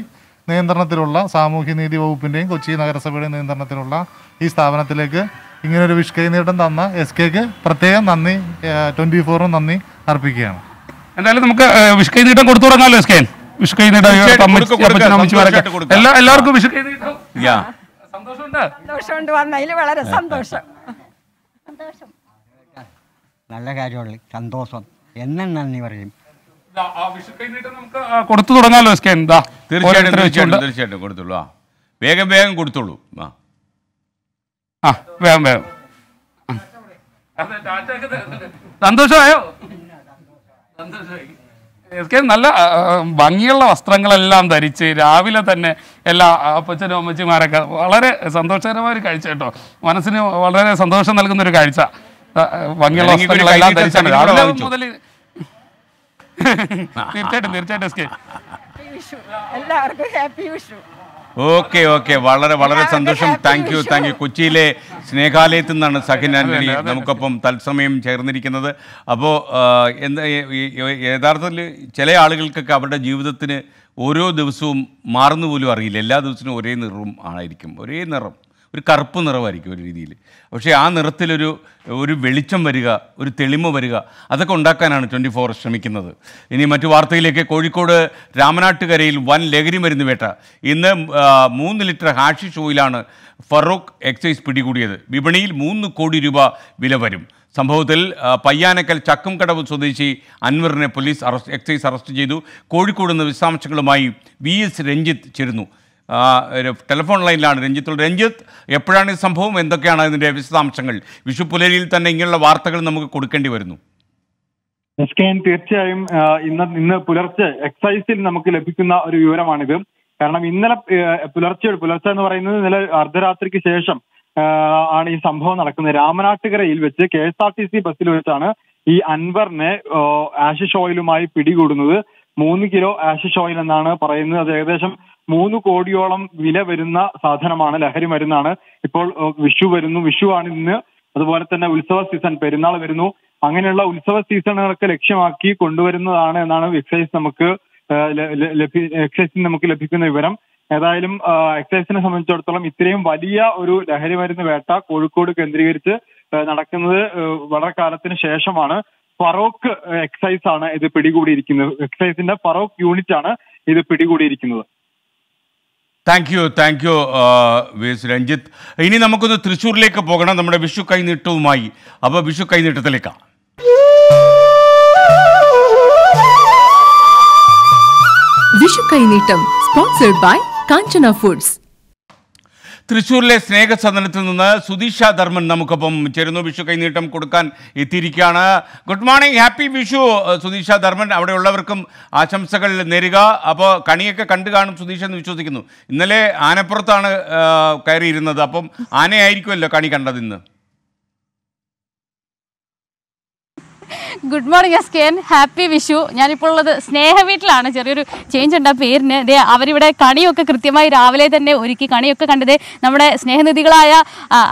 നിയന്ത്രണത്തിലുള്ള സാമൂഹ്യനീതി വകുപ്പിൻ്റെയും കൊച്ചി നഗരസഭയുടെ നിയന്ത്രണത്തിലുള്ള ഈ സ്ഥാപനത്തിലേക്ക് ഇങ്ങനെ ഒരു വിഷ് കൈനീട്ടം തന്ന എസ് കെക്ക് പ്രത്യേകം നന്ദി ട്വൻറ്റി ഫോറും നന്ദി അർപ്പിക്കുകയാണ് എന്തായാലും നമുക്ക് വിഷ് കൈനീട്ടം കൊടുത്തു തുടങ്ങാമല്ലോ എസ് കെ വിഷ് കൈനീട്ടം എല്ലാവർക്കും വിഷ് കൈനീട്ടം സന്തോഷമുണ്ട് സന്തോഷമുണ്ട് വളരെ സന്തോഷം സന്തോഷം നല്ല കാര്യമുള്ള സന്തോഷം എന്നും നന്ദി പറയും കൊടുത്തു തുടങ്ങാമല്ലോ തീർച്ചയായിട്ടും തീർച്ചയായിട്ടും കൊടുത്തുള്ളൂ വേഗം വേഗം കൊടുത്തുള്ളൂ ആ ആ വേഗം വേഗം സന്തോഷമായോ എസ് നല്ല ഭംഗിയുള്ള വസ്ത്രങ്ങളെല്ലാം ധരിച്ച് രാവിലെ തന്നെ എല്ലാ അപ്പച്ചനും അമ്മച്ചിമാരൊക്കെ വളരെ സന്തോഷകരമായ ഒരു കാഴ്ച കേട്ടോ മനസ്സിന് വളരെ സന്തോഷം നൽകുന്ന ഒരു കാഴ്ച ഭംഗിയുള്ള വസ്ത്രങ്ങളെല്ലാം തീർച്ചയായിട്ടും തീർച്ചയായിട്ടും എല്ലാവർക്കും ഹാപ്പി വിഷു ഓക്കെ ഓക്കെ വളരെ വളരെ സന്തോഷം താങ്ക് യു താങ്ക് യു കൊച്ചിയിലെ സ്നേഹാലയത്തിൽ നിന്നാണ് സഹിൻ ആന്റണി നമുക്കൊപ്പം തത്സമയം ചേർന്നിരിക്കുന്നത് അപ്പോൾ എന്താ യഥാർത്ഥത്തിൽ ചില ആളുകൾക്കൊക്കെ അവരുടെ ജീവിതത്തിന് ഓരോ ദിവസവും മാറുന്നു പോലും അറിയില്ല എല്ലാ ദിവസവും ഒരേ നിറവും ആയിരിക്കും ഒരേ നിറം ഒരു കറുപ്പ് നിറമായിരിക്കും ഒരു രീതിയിൽ പക്ഷേ ആ നിറത്തിലൊരു ഒരു വെളിച്ചം വരിക ഒരു തെളിമ വരിക അതൊക്കെ ഉണ്ടാക്കാനാണ് ട്വൻറ്റി ഫോർ ശ്രമിക്കുന്നത് ഇനി മറ്റു വാർത്തയിലേക്ക് കോഴിക്കോട് രാമനാട്ടുകരയിൽ വൻ ലഹരി മരുന്ന് വേട്ട ഇന്ന് മൂന്ന് ലിറ്റർ ഹാഷി ഷോയിലാണ് ഫറൂഖ് എക്സൈസ് പിടികൂടിയത് വിപണിയിൽ മൂന്ന് കോടി രൂപ വില വരും സംഭവത്തിൽ പയ്യാനക്കൽ ചക്കുംകടവ് സ്വദേശി അൻവറിനെ പോലീസ് അറസ്റ്റ് എക്സൈസ് അറസ്റ്റ് ചെയ്തു കോഴിക്കോട് നിന്ന് വിശദാംശങ്ങളുമായി വി എസ് രഞ്ജിത്ത് ചേരുന്നു ടെലിഫോൺ ലൈനിലാണ് രഞ്ജിത്ത് രഞ്ജിത്ത് എപ്പോഴാണ് ഈ സംഭവം എന്തൊക്കെയാണ് അതിൻ്റെ വിശദാംശങ്ങൾ വിഷു പുലരിയിൽ തന്നെ ഇങ്ങനെയുള്ള വാർത്തകൾ നമുക്ക് കൊടുക്കേണ്ടി വരുന്നു തീർച്ചയായും ഇന്ന് ഇന്ന് പുലർച്ചെ എക്സൈസിൽ നമുക്ക് ലഭിക്കുന്ന ഒരു വിവരമാണിത് കാരണം ഇന്നലെ പുലർച്ചെ പുലർച്ചെ എന്ന് പറയുന്നത് ഇന്നലെ അർദ്ധരാത്രിക്ക് ശേഷം ആണ് ഈ സംഭവം നടക്കുന്നത് രാമനാട്ടുകരയിൽ വെച്ച് K S R T C ബസ്സിൽ വെച്ചാണ് ഈ അൻവറിനെ ആഷിഷ് ഓയിലുമായി പിടികൂടുന്നത് മൂന്ന് കിലോ ആഷിഷ് ഓയിൽ എന്നാണ് പറയുന്നത് അത് ഏകദേശം മൂന്ന് കോടിയോളം വില വരുന്ന സാധനമാണ് ലഹരി മരുന്നാണ് ഇപ്പോൾ വിഷു വരുന്നു വിഷു ആണ് ഇന്ന് അതുപോലെ തന്നെ ഉത്സവ സീസൺ പെരുന്നാൾ വരുന്നു അങ്ങനെയുള്ള ഉത്സവ സീസണുകളൊക്കെ ലക്ഷ്യമാക്കി കൊണ്ടുവരുന്നതാണ് എന്നാണ് എക്സൈസ് നമുക്ക് എക്സൈസിൽ നമുക്ക് ലഭിക്കുന്ന വിവരം ഏതായാലും എക്സൈസിനെ സംബന്ധിച്ചിടത്തോളം ഇത്രയും വലിയ ഒരു ലഹരി മരുന്ന് വേട്ട കോഴിക്കോട് കേന്ദ്രീകരിച്ച് നടക്കുന്നത് വളരെ കാലത്തിന് ശേഷമാണ് ഫറോക്ക് എക്സൈസ് ആണ് ഇത് പിടികൂടിയിരിക്കുന്നത് എക്സൈസിന്റെ ഫറോക്ക് യൂണിറ്റ് ആണ് ഇത് പിടികൂടിയിരിക്കുന്നത് thank you thank you Ranjith ഇനി നമുക്കൊന്ന് തൃശ്ശൂരിലേക്ക് പോകണം നമ്മുടെ വിഷു കൈനീട്ടവുമായി അപ്പോൾ വിഷു കൈനീട്ടത്തിലേക്കാ വിഷു കൈനീട്ടം സ്പോൺസർഡ് ബൈ കാഞ്ചന ഫുഡ്സ് തൃശ്ശൂരിലെ സ്നേഹസദനത്തിൽ നിന്ന് സുധീഷ ധർമ്മൻ നമുക്കൊപ്പം ചേരുന്നു വിഷു കൈനീട്ടം കൊടുക്കാൻ എത്തിയിരിക്കുകയാണ് good morning happy Vishu Sudheesha Dharman അവിടെ ഉള്ളവർക്കും ആശംസകൾ നേരുക അപ്പോൾ കണിയൊക്കെ കണ്ടു കാണും സുതീഷ എന്ന് വിശ്വസിക്കുന്നു ഇന്നലെ ആനപ്പുറത്താണ് കയറിയിരുന്നത് അപ്പം ആനയായിരിക്കുമല്ലോ കണി കണ്ടത് ഇന്ന് good morning S K N happy Vishu ഞാനിപ്പോൾ ഉള്ളത് സ്നേഹ വീട്ടിലാണ് ചെറിയൊരു ചേഞ്ച് ഉണ്ട് ആ പേരിന് അതെ അവരിവിടെ കണിയൊക്കെ കൃത്യമായി രാവിലെ തന്നെ ഒരുക്കി കണിയൊക്കെ കണ്ടത് നമ്മുടെ സ്നേഹനിധികളായ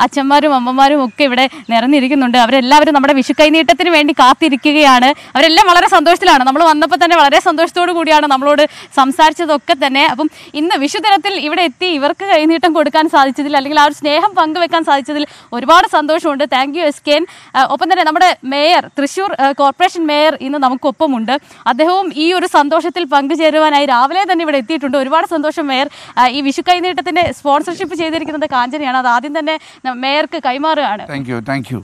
അച്ഛന്മാരും അമ്മമാരും ഒക്കെ ഇവിടെ നിറഞ്ഞിരിക്കുന്നുണ്ട് അവരെല്ലാവരും നമ്മുടെ വിഷു കൈനീട്ടത്തിന് വേണ്ടി കാത്തിരിക്കുകയാണ് അവരെല്ലാം വളരെ സന്തോഷത്തിലാണ് നമ്മൾ വന്നപ്പോൾ തന്നെ വളരെ സന്തോഷത്തോടു കൂടിയാണ് നമ്മളോട് സംസാരിച്ചതൊക്കെ തന്നെ അപ്പം ഇന്ന് വിഷു ദിനത്തിൽ ഇവിടെ എത്തി ഇവർക്ക് കൈനീട്ടം കൊടുക്കാൻ സാധിച്ചതിൽ അല്ലെങ്കിൽ ആ ഒരു സ്നേഹം പങ്കുവെക്കാൻ സാധിച്ചതിൽ ഒരുപാട് സന്തോഷമുണ്ട് താങ്ക് യു എസ് കെ ഒപ്പം തന്നെ നമ്മുടെ മേയർ തൃശ്ശൂർ കോർപ്പറേഷൻ മേയർ ഇന്ന് നമുക്കൊപ്പമുണ്ട് അദ്ദേഹവും ഈ ഒരു സന്തോഷത്തിൽ പങ്കുചേരുവാനായി രാവിലെ തന്നെ ഇവിടെ എത്തിയിട്ടുണ്ട് ഒരുപാട് സന്തോഷം മേയർ ഈ വിഷു കൈനീട്ടത്തിന്റെ സ്പോൺസർഷിപ്പ് ചെയ്തിരിക്കുന്നത് കാഞ്ചനയാണ് അത് ആദ്യം തന്നെ മേയർക്ക് കൈമാറുകയാണ് താങ്ക് യു താങ്ക് യു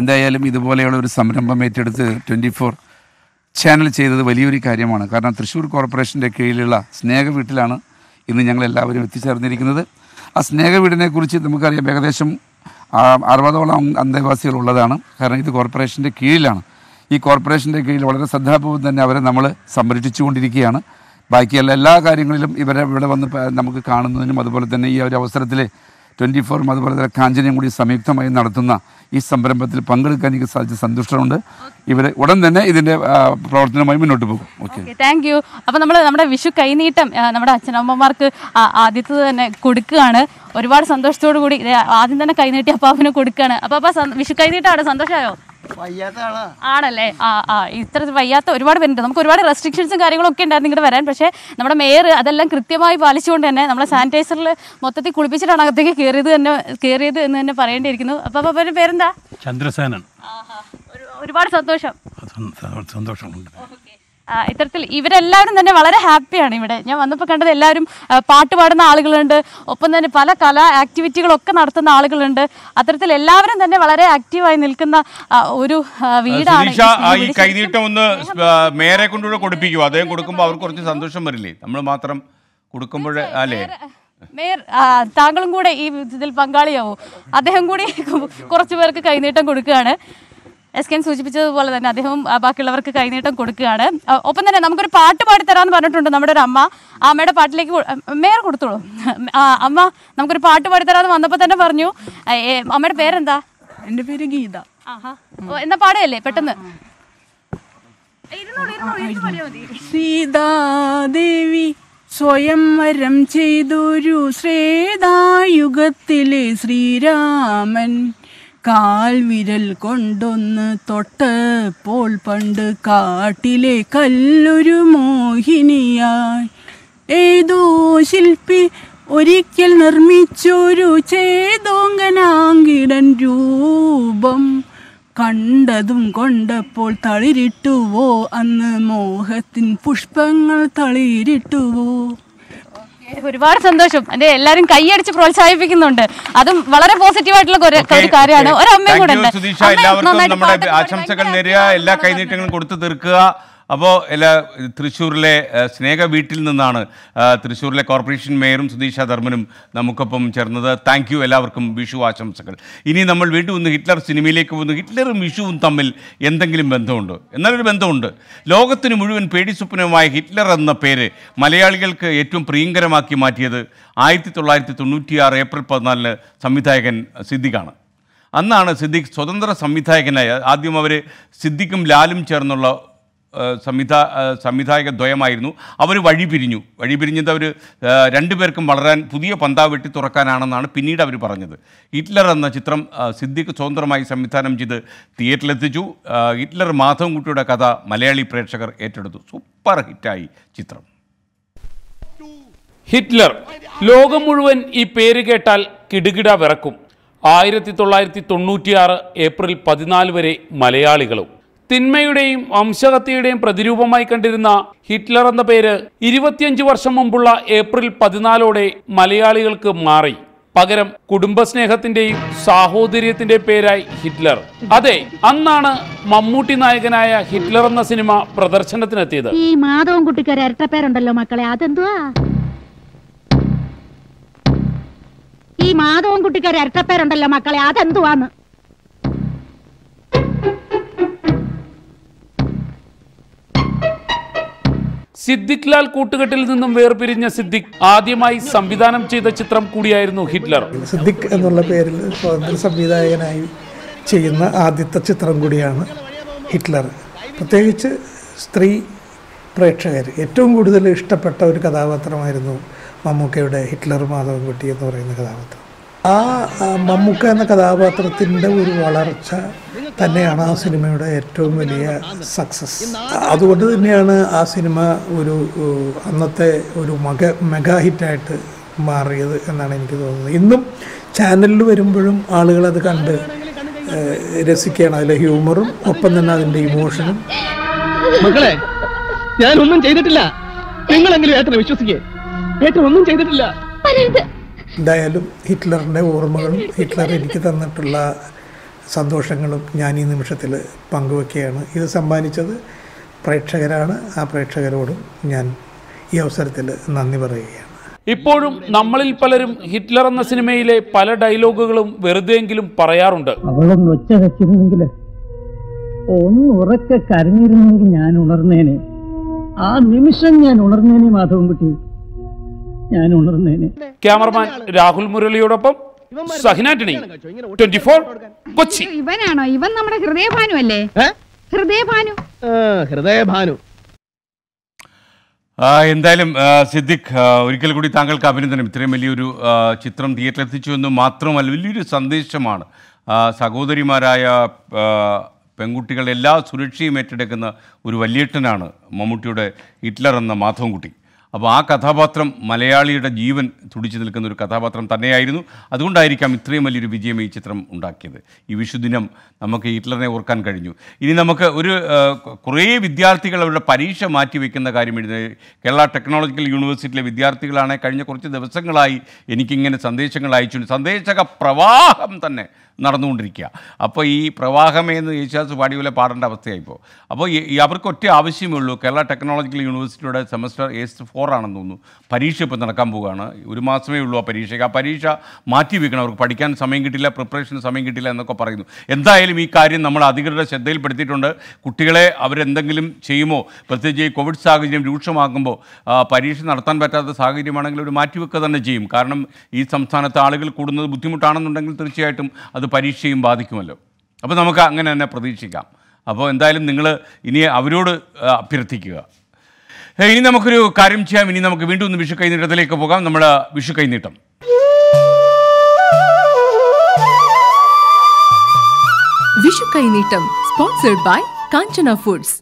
എന്തായാലും ഇതുപോലെയുള്ള ഒരു സംരംഭം ഏറ്റെടുത്ത് ട്വൻറ്റി ഫോർ ചാനൽ ചെയ്തത് വലിയൊരു കാര്യമാണ് കാരണം തൃശ്ശൂർ കോർപ്പറേഷൻ്റെ കീഴിലുള്ള സ്നേഹ വീട്ടിലാണ് ഇന്ന് ഞങ്ങൾ എല്ലാവരും എത്തിച്ചേർന്നിരിക്കുന്നത് ആ സ്നേഹ വീടിനെ കുറിച്ച് നമുക്കറിയാം ഏകദേശം അറുപതോളം അന്തേവാസികൾ ഉള്ളതാണ് കാരണം ഇത് കോർപ്പറേഷൻ്റെ കീഴിലാണ് ഈ കോർപ്പറേഷൻ്റെ കീഴിൽ വളരെ ശ്രദ്ധാപൂർവം തന്നെ അവരെ നമ്മൾ സംരക്ഷിച്ചുകൊണ്ടിരിക്കുകയാണ് ബാക്കിയുള്ള എല്ലാ കാര്യങ്ങളിലും ഇവരെ ഇവിടെ വന്ന് നമുക്ക് കാണുന്നതിനും അതുപോലെ തന്നെ ഈ ഒരു അവസരത്തിൽ ട്വൻറ്റി ഫോറും അതുപോലെ തന്നെ കാഞ്ചനയും കൂടി സംയുക്തമായി നടത്തുന്ന ഈ സംരംഭത്തിൽ പങ്കെടുക്കാൻ എനിക്ക് സാധിച്ച സന്തുഷ്ടമുണ്ട് ഇവരെ ഉടൻ തന്നെ ഇതിൻ്റെ പ്രവർത്തനവുമായി മുന്നോട്ട് പോകും ഓക്കെ താങ്ക് യു അപ്പോൾ നമ്മൾ നമ്മുടെ വിഷു കൈനീട്ടം നമ്മുടെ അച്ഛനമ്മമാർക്ക് ആദ്യത്തെ തന്നെ കൊടുക്കുകയാണ് ഒരുപാട് സന്തോഷത്തോടു കൂടി ആദ്യം തന്നെ കൈനീട്ടി അപ്പാവിന് കൊടുക്കുകയാണ് അപ്പോൾ അപ്പോൾ വിഷു ആണ് സന്തോഷമായോ ആണല്ലേ ആ ആ ഇത്ര വയ്യാത്ത ഒരുപാട് പേരുണ്ട് നമുക്ക് ഒരുപാട് റെസ്ട്രിക്ഷൻസും കാര്യങ്ങളൊക്കെ ഉണ്ടായിരുന്നു ഇങ്ങോട്ട് വരാൻ പക്ഷേ നമ്മുടെ മേയർ അതെല്ലാം കൃത്യമായി പാലിച്ചുകൊണ്ട് തന്നെ നമ്മളെ സാനിറ്റൈസറിൽ മൊത്തത്തിൽ കുളിപ്പിച്ചിട്ടാണ് അകത്തേക്ക് കയറിയത് തന്നെ കയറിയത് എന്ന് തന്നെ പറയേണ്ടിയിരിക്കുന്നു അപ്പൊ അപ്പൊ പേരെന്താ ചന്ദ്രസേനൻ ഒരുപാട് സന്തോഷം സന്തോഷമുണ്ട് ഇത്തരത്തിൽ ഇവരെല്ലാവരും തന്നെ വളരെ ഹാപ്പിയാണ് ഇവിടെ ഞാൻ വന്നപ്പോൾ കണ്ടത് എല്ലാവരും പാട്ട് പാടുന്ന ആളുകളുണ്ട് ഒപ്പം തന്നെ പല കലാ ആക്ടിവിറ്റികളൊക്കെ നടത്തുന്ന ആളുകളുണ്ട് അത്തരത്തിൽ എല്ലാവരും തന്നെ വളരെ ആക്റ്റീവായി നിൽക്കുന്ന ഒരു വീടാണ് ഈ കൈനീട്ടം ഒന്ന് മേരെ കൊണ്ടുകൂടെ കൊടുപ്പിക്കുക അദ്ദേഹം കൊടുക്കുമ്പോൾ അവർക്ക് കുറച്ച് സന്തോഷം വരില്ലേ നമ്മൾ മാത്രം കൊടുക്കുമ്പോഴേ അല്ലേ മേയർ താങ്കളും കൂടെ ഈ ഇതിൽ പങ്കാളിയാവോ അദ്ദേഹം കൂടി കുറച്ചു പേർക്ക് കൈനീട്ടം കൊടുക്കുകയാണ് എസ് കെൻ സൂചിപ്പിച്ചതുപോലെ തന്നെ അദ്ദേഹം ബാക്കിയുള്ളവർക്ക് കൈനീട്ടം കൊടുക്കുകയാണ് ഒപ്പം തന്നെ നമുക്കൊരു പാട്ട് പാടിത്തരാമെന്ന് പറഞ്ഞിട്ടുണ്ട് നമ്മുടെ ഒരു അമ്മ ആ അമ്മയുടെ പാട്ടിലേക്ക് മേയർ കൊടുത്തോളൂ അമ്മ നമുക്കൊരു പാട്ട് പാടിത്തരാമെന്ന് വന്നപ്പോൾ തന്നെ പറഞ്ഞു അമ്മയുടെ പേരെന്താ എന്റെ പേര് ഗീത എന്നാ പാടുകയല്ലേ പെട്ടെന്ന് സീതാദേവി സ്വയം വരം ചെയ്തൊരു ശ്രേതായുഗത്തിലെ ശ്രീരാമൻ കാൽ വിരൽ കൊണ്ടൊന്ന് പോൾ പണ്ട് കാട്ടിലെ കല്ലൊരു മോഹിനിയായി ഏതോ ശില്പി ഒരിക്കൽ നിർമ്മിച്ചൊരു ചേതോങ്കനാങ്കിടൻ രൂപം കണ്ടതും കൊണ്ടപ്പോൾ തളിരിട്ടുവോ അന്ന് മോഹത്തിൻ പുഷ്പങ്ങൾ തളിരിട്ടുവോ ഒരുപാട് സന്തോഷം അതെ എല്ലാരും കൈയടിച്ച് പ്രോത്സാഹിപ്പിക്കുന്നുണ്ട് അതും വളരെ പോസിറ്റീവ് ആയിട്ടുള്ള ഒരു കാര്യമാണ് ഒരു അമ്മയും കൂടെ എല്ലാവർക്കും നമ്മുടെ ആശംസകൾ നേരുക എല്ലാ കൈനീട്ടങ്ങളും കൊടുത്തു തീർക്കുക അപ്പോൾ എല്ലാ തൃശ്ശൂരിലെ സ്നേഹ വീട്ടിൽ നിന്നാണ് തൃശ്ശൂരിലെ കോർപ്പറേഷൻ മേയറും സുധീഷ ധർമ്മനും നമുക്കൊപ്പം ചേർന്നത് താങ്ക് യു എല്ലാവർക്കും വിഷു ആശംസകൾ ഇനി നമ്മൾ വീണ്ടും ഒന്ന് ഹിറ്റ്ലർ സിനിമയിലേക്ക് പോകുന്നു ഹിറ്റ്ലറും വിഷുവും തമ്മിൽ എന്തെങ്കിലും ബന്ധമുണ്ട് എന്നാലൊരു ബന്ധമുണ്ട് ലോകത്തിന് മുഴുവൻ സ്വപ്നവുമായ ഹിറ്റ്ലർ എന്ന പേര് മലയാളികൾക്ക് ഏറ്റവും പ്രിയങ്കരമാക്കി മാറ്റിയത് ആയിരത്തി തൊള്ളായിരത്തി തൊണ്ണൂറ്റിയാറ് ഏപ്രിൽ പതിനാലിന് സംവിധായകൻ സിദ്ദിഖാണ് അന്നാണ് സിദ്ദിഖ് സ്വതന്ത്ര സംവിധായകനായ ആദ്യം അവർ സിദ്ദിഖും ലാലും ചേർന്നുള്ള സംവിധാ സംവിധായക ദ്വയമായിരുന്നു അവർ വഴി പിരിഞ്ഞു വഴി പിരിഞ്ഞത് അവർ പേർക്കും വളരാൻ പുതിയ പന്താവ് വെട്ടി തുറക്കാനാണെന്നാണ് പിന്നീട് അവർ പറഞ്ഞത് ഹിറ്റ്ലർ എന്ന ചിത്രം സിദ്ദിഖ് സ്വതന്ത്രമായി സംവിധാനം ചെയ്ത് തിയേറ്ററിലെത്തിച്ചു ഹിറ്റ്ലർ മാധവൻകുട്ടിയുടെ കഥ മലയാളി പ്രേക്ഷകർ ഏറ്റെടുത്തു സൂപ്പർ ഹിറ്റായി ചിത്രം ഹിറ്റ്ലർ ലോകം മുഴുവൻ ഈ പേര് കേട്ടാൽ കിടുകിട വിറക്കും ആയിരത്തി തൊള്ളായിരത്തി തൊണ്ണൂറ്റിയാറ് ഏപ്രിൽ പതിനാല് വരെ മലയാളികളും തിന്മയുടെയും വംശഹത്യയുടെയും പ്രതിരൂപമായി കണ്ടിരുന്ന ഹിറ്റ്ലർ എന്ന പേര് ഇരുപത്തിയഞ്ച് വർഷം മുമ്പുള്ള ഏപ്രിൽ പതിനാലോടെ മലയാളികൾക്ക് മാറി പകരം കുടുംബസ്നേഹത്തിന്റെയും സാഹോദര്യത്തിന്റെ പേരായി ഹിറ്റ്ലർ അതെ അന്നാണ് മമ്മൂട്ടി നായകനായ ഹിറ്റ്ലർ എന്ന സിനിമ പ്രദർശനത്തിനെത്തിയത് ഈ മാധവൻ കുട്ടിക്ക് ഒരു ഇരട്ടപ്പേരുണ്ടല്ലോ മക്കളെ അതെന്തുവാ ഈ മാധവൻ കുട്ടിക്ക് ഒരു ഇരട്ടപ്പേരുണ്ടല്ലോ മക്കളെ അതെന്തുവാന്ന് സിദ്ദിഖ് ലാൽ കൂട്ടുകെട്ടിൽ നിന്നും വേർപിരിഞ്ഞ സിദ്ദിഖ് ആദ്യമായി സംവിധാനം ചെയ്ത ചിത്രം കൂടിയായിരുന്നു ഹിറ്റ്ലർ സിദ്ദിഖ് എന്നുള്ള പേരിൽ സ്വതന്ത്ര സംവിധായകനായി ചെയ്യുന്ന ആദ്യത്തെ ചിത്രം കൂടിയാണ് ഹിറ്റ്ലർ പ്രത്യേകിച്ച് സ്ത്രീ പ്രേക്ഷകർ ഏറ്റവും കൂടുതൽ ഇഷ്ടപ്പെട്ട ഒരു കഥാപാത്രമായിരുന്നു മമ്മൂക്കയുടെ ഹിറ്റ്ലർ മാധവൻകുട്ടി എന്ന് പറയുന്ന കഥാപാത്രം ആ മമ്മൂക്ക എന്ന കഥാപാത്രത്തിൻ്റെ ഒരു വളർച്ച തന്നെയാണ് ആ സിനിമയുടെ ഏറ്റവും വലിയ സക്സസ് അതുകൊണ്ട് തന്നെയാണ് ആ സിനിമ ഒരു അന്നത്തെ ഒരു മക മെഗാ ഹിറ്റായിട്ട് മാറിയത് എന്നാണ് എനിക്ക് തോന്നുന്നത് ഇന്നും ചാനലിൽ വരുമ്പോഴും ആളുകളത് കണ്ട് രസിക്കുകയാണ് അതിലെ ഹ്യൂമറും ഒപ്പം തന്നെ അതിൻ്റെ ഇമോഷനും മക്കളെ ഞാനൊന്നും ചെയ്തിട്ടില്ല നിങ്ങളെങ്കിലും ഏറ്റവും വിശ്വസിക്കേ ഏറ്റവും ഒന്നും ചെയ്തിട്ടില്ല എന്തായാലും ഹിറ്റ്ലറിൻ്റെ ഓർമ്മകളും ഹിറ്റ്ലർ എനിക്ക് തന്നിട്ടുള്ള സന്തോഷങ്ങളും ഞാൻ ഈ നിമിഷത്തിൽ പങ്കുവെക്കുകയാണ് ഇത് സമ്മാനിച്ചത് പ്രേക്ഷകരാണ് ആ പ്രേക്ഷകരോടും ഞാൻ ഈ അവസരത്തിൽ നന്ദി പറയുകയാണ് ഇപ്പോഴും നമ്മളിൽ പലരും ഹിറ്റ്ലർ എന്ന സിനിമയിലെ പല ഡയലോഗുകളും എങ്കിലും പറയാറുണ്ട് അവളൊന്ന് കരഞ്ഞിരുന്നെങ്കിൽ ഞാൻ ഉണർന്നേനെ ആ നിമിഷം ഞാൻ ഉണർന്നേനെ മാധവൻകുട്ടി ഞാൻ ഉണർന്നേനെ ക്യാമറമാൻ രാഹുൽ മുരളിയോടൊപ്പം സഹിനാറ്റണി ട്വന്റി ഫോർ കൊച്ചി ഇവനാണോ ഇവൻ നമ്മുടെ ഹൃദയഭാനു അല്ലേ ഹൃദയഭാനു ഹൃദയഭാനു എന്തായാലും സിദ്ദിഖ് ഒരിക്കൽ കൂടി താങ്കൾക്ക് അഭിനന്ദനം ഇത്രയും വലിയൊരു ചിത്രം തിയേറ്ററിൽ എത്തിച്ചു എന്ന് മാത്രമല്ല വലിയൊരു സന്ദേശമാണ് സഹോദരിമാരായ പെൺകുട്ടികളുടെ എല്ലാ സുരക്ഷയും ഏറ്റെടുക്കുന്ന ഒരു വലിയേട്ടനാണ് മമ്മൂട്ടിയുടെ ഹിറ്റ്ലർ എന്ന മാധവൻകുട്ടി അപ്പോൾ ആ കഥാപാത്രം മലയാളിയുടെ ജീവൻ തുടിച്ചു നിൽക്കുന്ന ഒരു കഥാപാത്രം തന്നെയായിരുന്നു അതുകൊണ്ടായിരിക്കാം ഇത്രയും വലിയൊരു വിജയം ഈ ചിത്രം ഉണ്ടാക്കിയത് ഈ വിഷുദിനം നമുക്ക് ഹിറ്റ്ലറിനെ ഓർക്കാൻ കഴിഞ്ഞു ഇനി നമുക്ക് ഒരു കുറേ വിദ്യാർത്ഥികൾ അവരുടെ പരീക്ഷ മാറ്റിവെക്കുന്ന കാര്യം എഴുതി കേരള ടെക്നോളജിക്കൽ യൂണിവേഴ്സിറ്റിയിലെ വിദ്യാർത്ഥികളാണ് കഴിഞ്ഞ കുറച്ച് ദിവസങ്ങളായി എനിക്കിങ്ങനെ സന്ദേശങ്ങൾ അയച്ചു സന്ദേശക പ്രവാഹം തന്നെ നടന്നുകൊണ്ടിരിക്കുക അപ്പോൾ ഈ പ്രവാഹമേ എന്ന് യേശുദാസ് പാടിയോലെ പാടേണ്ട അവസ്ഥയായിപ്പോൾ അപ്പോൾ അവർക്ക് ഒറ്റ ആവശ്യമേ ഉള്ളൂ കേരള ടെക്നോളജിക്കൽ യൂണിവേഴ്സിറ്റിയുടെ സെമസ്റ്റർ എസ് ഫോർ ആണെന്ന് തോന്നുന്നു പരീക്ഷ ഇപ്പോൾ നടക്കാൻ പോവുകയാണ് ഒരു മാസമേ ഉള്ളൂ ആ പരീക്ഷയ്ക്ക് ആ പരീക്ഷ മാറ്റി വെക്കണം അവർക്ക് പഠിക്കാൻ സമയം കിട്ടില്ല പ്രിപ്പറേഷന് സമയം കിട്ടില്ല എന്നൊക്കെ പറയുന്നു എന്തായാലും ഈ കാര്യം നമ്മൾ അധികൃതരുടെ ശ്രദ്ധയിൽപ്പെടുത്തിയിട്ടുണ്ട് കുട്ടികളെ അവരെന്തെങ്കിലും ചെയ്യുമോ പ്രത്യേകിച്ച് ഈ കോവിഡ് സാഹചര്യം രൂക്ഷമാക്കുമ്പോൾ പരീക്ഷ നടത്താൻ പറ്റാത്ത സാഹചര്യമാണെങ്കിൽ ഒരു മാറ്റിവെക്കുക തന്നെ ചെയ്യും കാരണം ഈ സംസ്ഥാനത്ത് ആളുകൾ കൂടുന്നത് ബുദ്ധിമുട്ടാണെന്നുണ്ടെങ്കിൽ തീർച്ചയായിട്ടും അത് പരീക്ഷയും ബാധിക്കുമല്ലോ അപ്പോൾ നമുക്ക് അങ്ങനെ തന്നെ പ്രതീക്ഷിക്കാം അപ്പോൾ എന്തായാലും നിങ്ങൾ ഇനി അവരോട് അഭ്യർത്ഥിക്കുക ഇനി നമുക്കൊരു കാര്യം ചെയ്യാം ഇനി നമുക്ക് വീണ്ടും ഒന്ന് വിഷു കൈനീട്ടത്തിലേക്ക് പോകാം നമ്മുടെ വിഷു കൈനീട്ടം വിഷു കൈനീട്ടം സ്പോൺസേഡ് ബൈ കാഞ്ചന ഫുഡ്സ്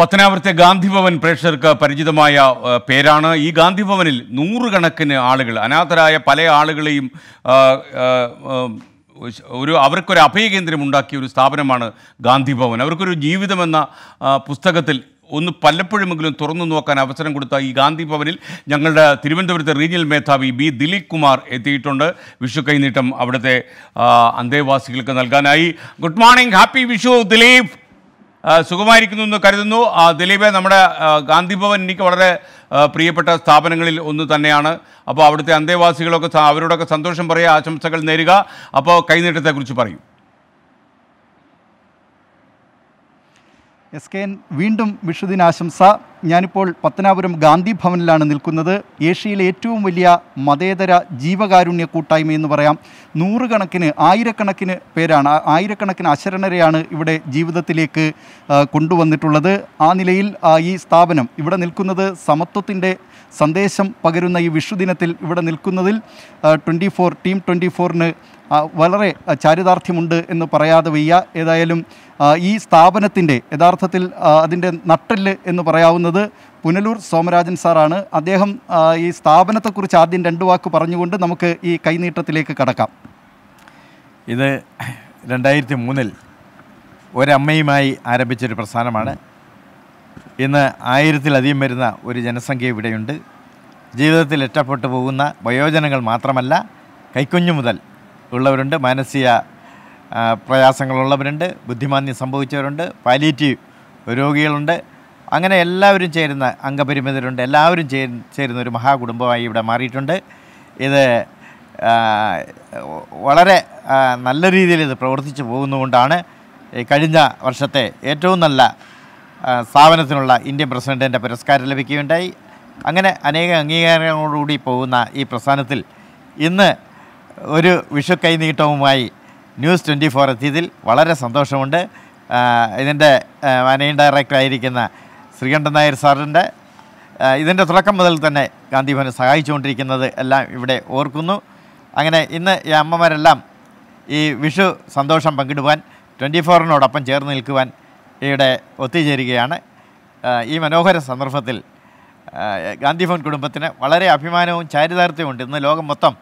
പത്തനാപുരത്തെ ഗാന്ധിഭവൻ പ്രേക്ഷകർക്ക് പരിചിതമായ പേരാണ് ഈ ഗാന്ധിഭവനിൽ നൂറുകണക്കിന് ആളുകൾ അനാഥരായ പല ആളുകളെയും ഒരു അവർക്കൊരു അഭയകേന്ദ്രം ഉണ്ടാക്കിയ ഒരു സ്ഥാപനമാണ് ഗാന്ധി ഭവൻ അവർക്കൊരു ജീവിതമെന്ന പുസ്തകത്തിൽ ഒന്ന് പലപ്പോഴുമെങ്കിലും തുറന്നു നോക്കാൻ അവസരം കൊടുത്ത ഈ ഗാന്ധി ഭവനിൽ ഞങ്ങളുടെ തിരുവനന്തപുരത്തെ റീജിയണൽ മേധാവി ബി ദിലീപ് കുമാർ എത്തിയിട്ടുണ്ട് വിഷു കൈനീട്ടം അവിടുത്തെ അന്തേവാസികൾക്ക് നൽകാനായി good morning happy Vishu Dileep സുഖമായിരിക്കുന്നു എന്ന് കരുതുന്നു ദിലീപ് നമ്മുടെ ഗാന്ധി ഭവൻ എനിക്ക് വളരെ പ്രിയപ്പെട്ട സ്ഥാപനങ്ങളിൽ ഒന്ന് തന്നെയാണ് അപ്പോൾ അവിടുത്തെ അന്തേവാസികളൊക്കെ അവരോടൊക്കെ സന്തോഷം പറയുക ആശംസകൾ നേരുക അപ്പോൾ കൈനീട്ടത്തെക്കുറിച്ച് പറയും എസ് കെ എൻ വീണ്ടും ആശംസ ഞാനിപ്പോൾ പത്തനാപുരം ഗാന്ധി ഭവനിലാണ് നിൽക്കുന്നത് ഏഷ്യയിലെ ഏറ്റവും വലിയ മതേതര ജീവകാരുണ്യ കൂട്ടായ്മ എന്ന് പറയാം നൂറുകണക്കിന് ആയിരക്കണക്കിന് പേരാണ് ആയിരക്കണക്കിന് അശരണരെയാണ് ഇവിടെ ജീവിതത്തിലേക്ക് കൊണ്ടുവന്നിട്ടുള്ളത് ആ നിലയിൽ ഈ സ്ഥാപനം ഇവിടെ നിൽക്കുന്നത് സമത്വത്തിൻ്റെ സന്ദേശം പകരുന്ന ഈ വിഷുദിനത്തിൽ ഇവിടെ നിൽക്കുന്നതിൽ ട്വൻറ്റി ഫോർ ടീം ട്വൻറ്റി ഫോറിന് വളരെ ചാരിതാർത്ഥ്യമുണ്ട് എന്ന് പറയാതെ വയ്യ ഏതായാലും ഈ സ്ഥാപനത്തിൻ്റെ യഥാർത്ഥത്തിൽ അതിൻ്റെ നട്ടല് എന്ന് പറയാവുന്നത് പുനലൂർ സോമരാജൻ സാറാണ് അദ്ദേഹം ഈ സ്ഥാപനത്തെക്കുറിച്ച് ആദ്യം രണ്ട് വാക്ക് പറഞ്ഞുകൊണ്ട് നമുക്ക് ഈ കൈനീട്ടത്തിലേക്ക് കടക്കാം ഇത് രണ്ടായിരത്തി മൂന്നിൽ ഒരമ്മയുമായി ആരംഭിച്ചൊരു പ്രസ്ഥാനമാണ് ഇന്ന് ആയിരത്തിലധികം വരുന്ന ഒരു ജനസംഖ്യ ഇവിടെയുണ്ട് ജീവിതത്തിൽ ഒറ്റപ്പെട്ടു പോകുന്ന വയോജനങ്ങൾ മാത്രമല്ല കൈക്കുഞ്ഞു മുതൽ ഉള്ളവരുണ്ട് മാനസിക പ്രയാസങ്ങളുള്ളവരുണ്ട് ബുദ്ധിമാന്യം സംഭവിച്ചവരുണ്ട് പാലിയേറ്റീവ് രോഗികളുണ്ട് അങ്ങനെ എല്ലാവരും ചേരുന്ന അംഗപരിമിതരുണ്ട് എല്ലാവരും ചേ ചേരുന്ന ഒരു മഹാകുടുംബമായി ഇവിടെ മാറിയിട്ടുണ്ട് ഇത് വളരെ നല്ല രീതിയിൽ ഇത് പ്രവർത്തിച്ചു പോകുന്നതുകൊണ്ടാണ് കഴിഞ്ഞ വർഷത്തെ ഏറ്റവും നല്ല സ്ഥാപനത്തിനുള്ള ഇന്ത്യൻ പ്രസിഡൻറ്റിൻ്റെ പുരസ്കാരം ലഭിക്കുകയുണ്ടായി അങ്ങനെ അനേക അംഗീകാരങ്ങളോടുകൂടി പോകുന്ന ഈ പ്രസ്ഥാനത്തിൽ ഇന്ന് ഒരു വിഷു കൈനീട്ടവുമായി ന്യൂസ് ട്വൻറ്റി ഫോർ എത്തിയതിൽ വളരെ സന്തോഷമുണ്ട് ഇതിൻ്റെ ഡയറക്ടർ ആയിരിക്കുന്ന ശ്രീകണ്ഠൻ നായർ സാറിൻ്റെ ഇതിൻ്റെ തുടക്കം മുതൽ തന്നെ ഗാന്ധിഭവനെ സഹായിച്ചുകൊണ്ടിരിക്കുന്നത് എല്ലാം ഇവിടെ ഓർക്കുന്നു അങ്ങനെ ഇന്ന് ഈ അമ്മമാരെല്ലാം ഈ വിഷു സന്തോഷം പങ്കിടുവാൻ ട്വൻറ്റി ഫോറിനോടൊപ്പം ചേർന്ന് നിൽക്കുവാൻ ഇവിടെ ഒത്തുചേരുകയാണ് ഈ മനോഹര സന്ദർഭത്തിൽ ഗാന്ധിഭവൻ കുടുംബത്തിന് വളരെ അഭിമാനവും ചാരിതാർത്ഥ്യവും ഉണ്ട് ഇന്ന് ലോകം മൊത്തം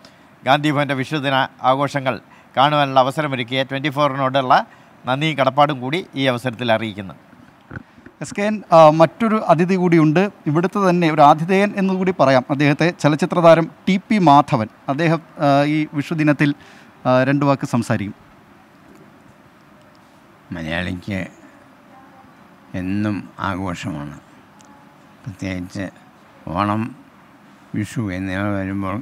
ഗാന്ധിഭവൻ്റെ വിശുദ്ധദിന ആഘോഷങ്ങൾ കാണുവാനുള്ള അവസരമൊരുക്കിയ ട്വൻറ്റി ഫോറിനോടുള്ള നന്ദി കടപ്പാടും കൂടി ഈ അവസരത്തിൽ അറിയിക്കുന്നു എസ് കെ എൻ മറ്റൊരു അതിഥി കൂടിയുണ്ട് ഇവിടുത്തെ തന്നെ ഒരു ആതിഥേയൻ എന്ന് കൂടി പറയാം അദ്ദേഹത്തെ ചലച്ചിത്ര താരം ടി പി മാധവൻ അദ്ദേഹം ഈ വിഷുദിനത്തിൽ രണ്ടു വാക്ക് സംസാരിക്കും മലയാളിക്ക് എന്നും ആഘോഷമാണ് പ്രത്യേകിച്ച് ഓണം വിഷു എന്നിവ വരുമ്പോൾ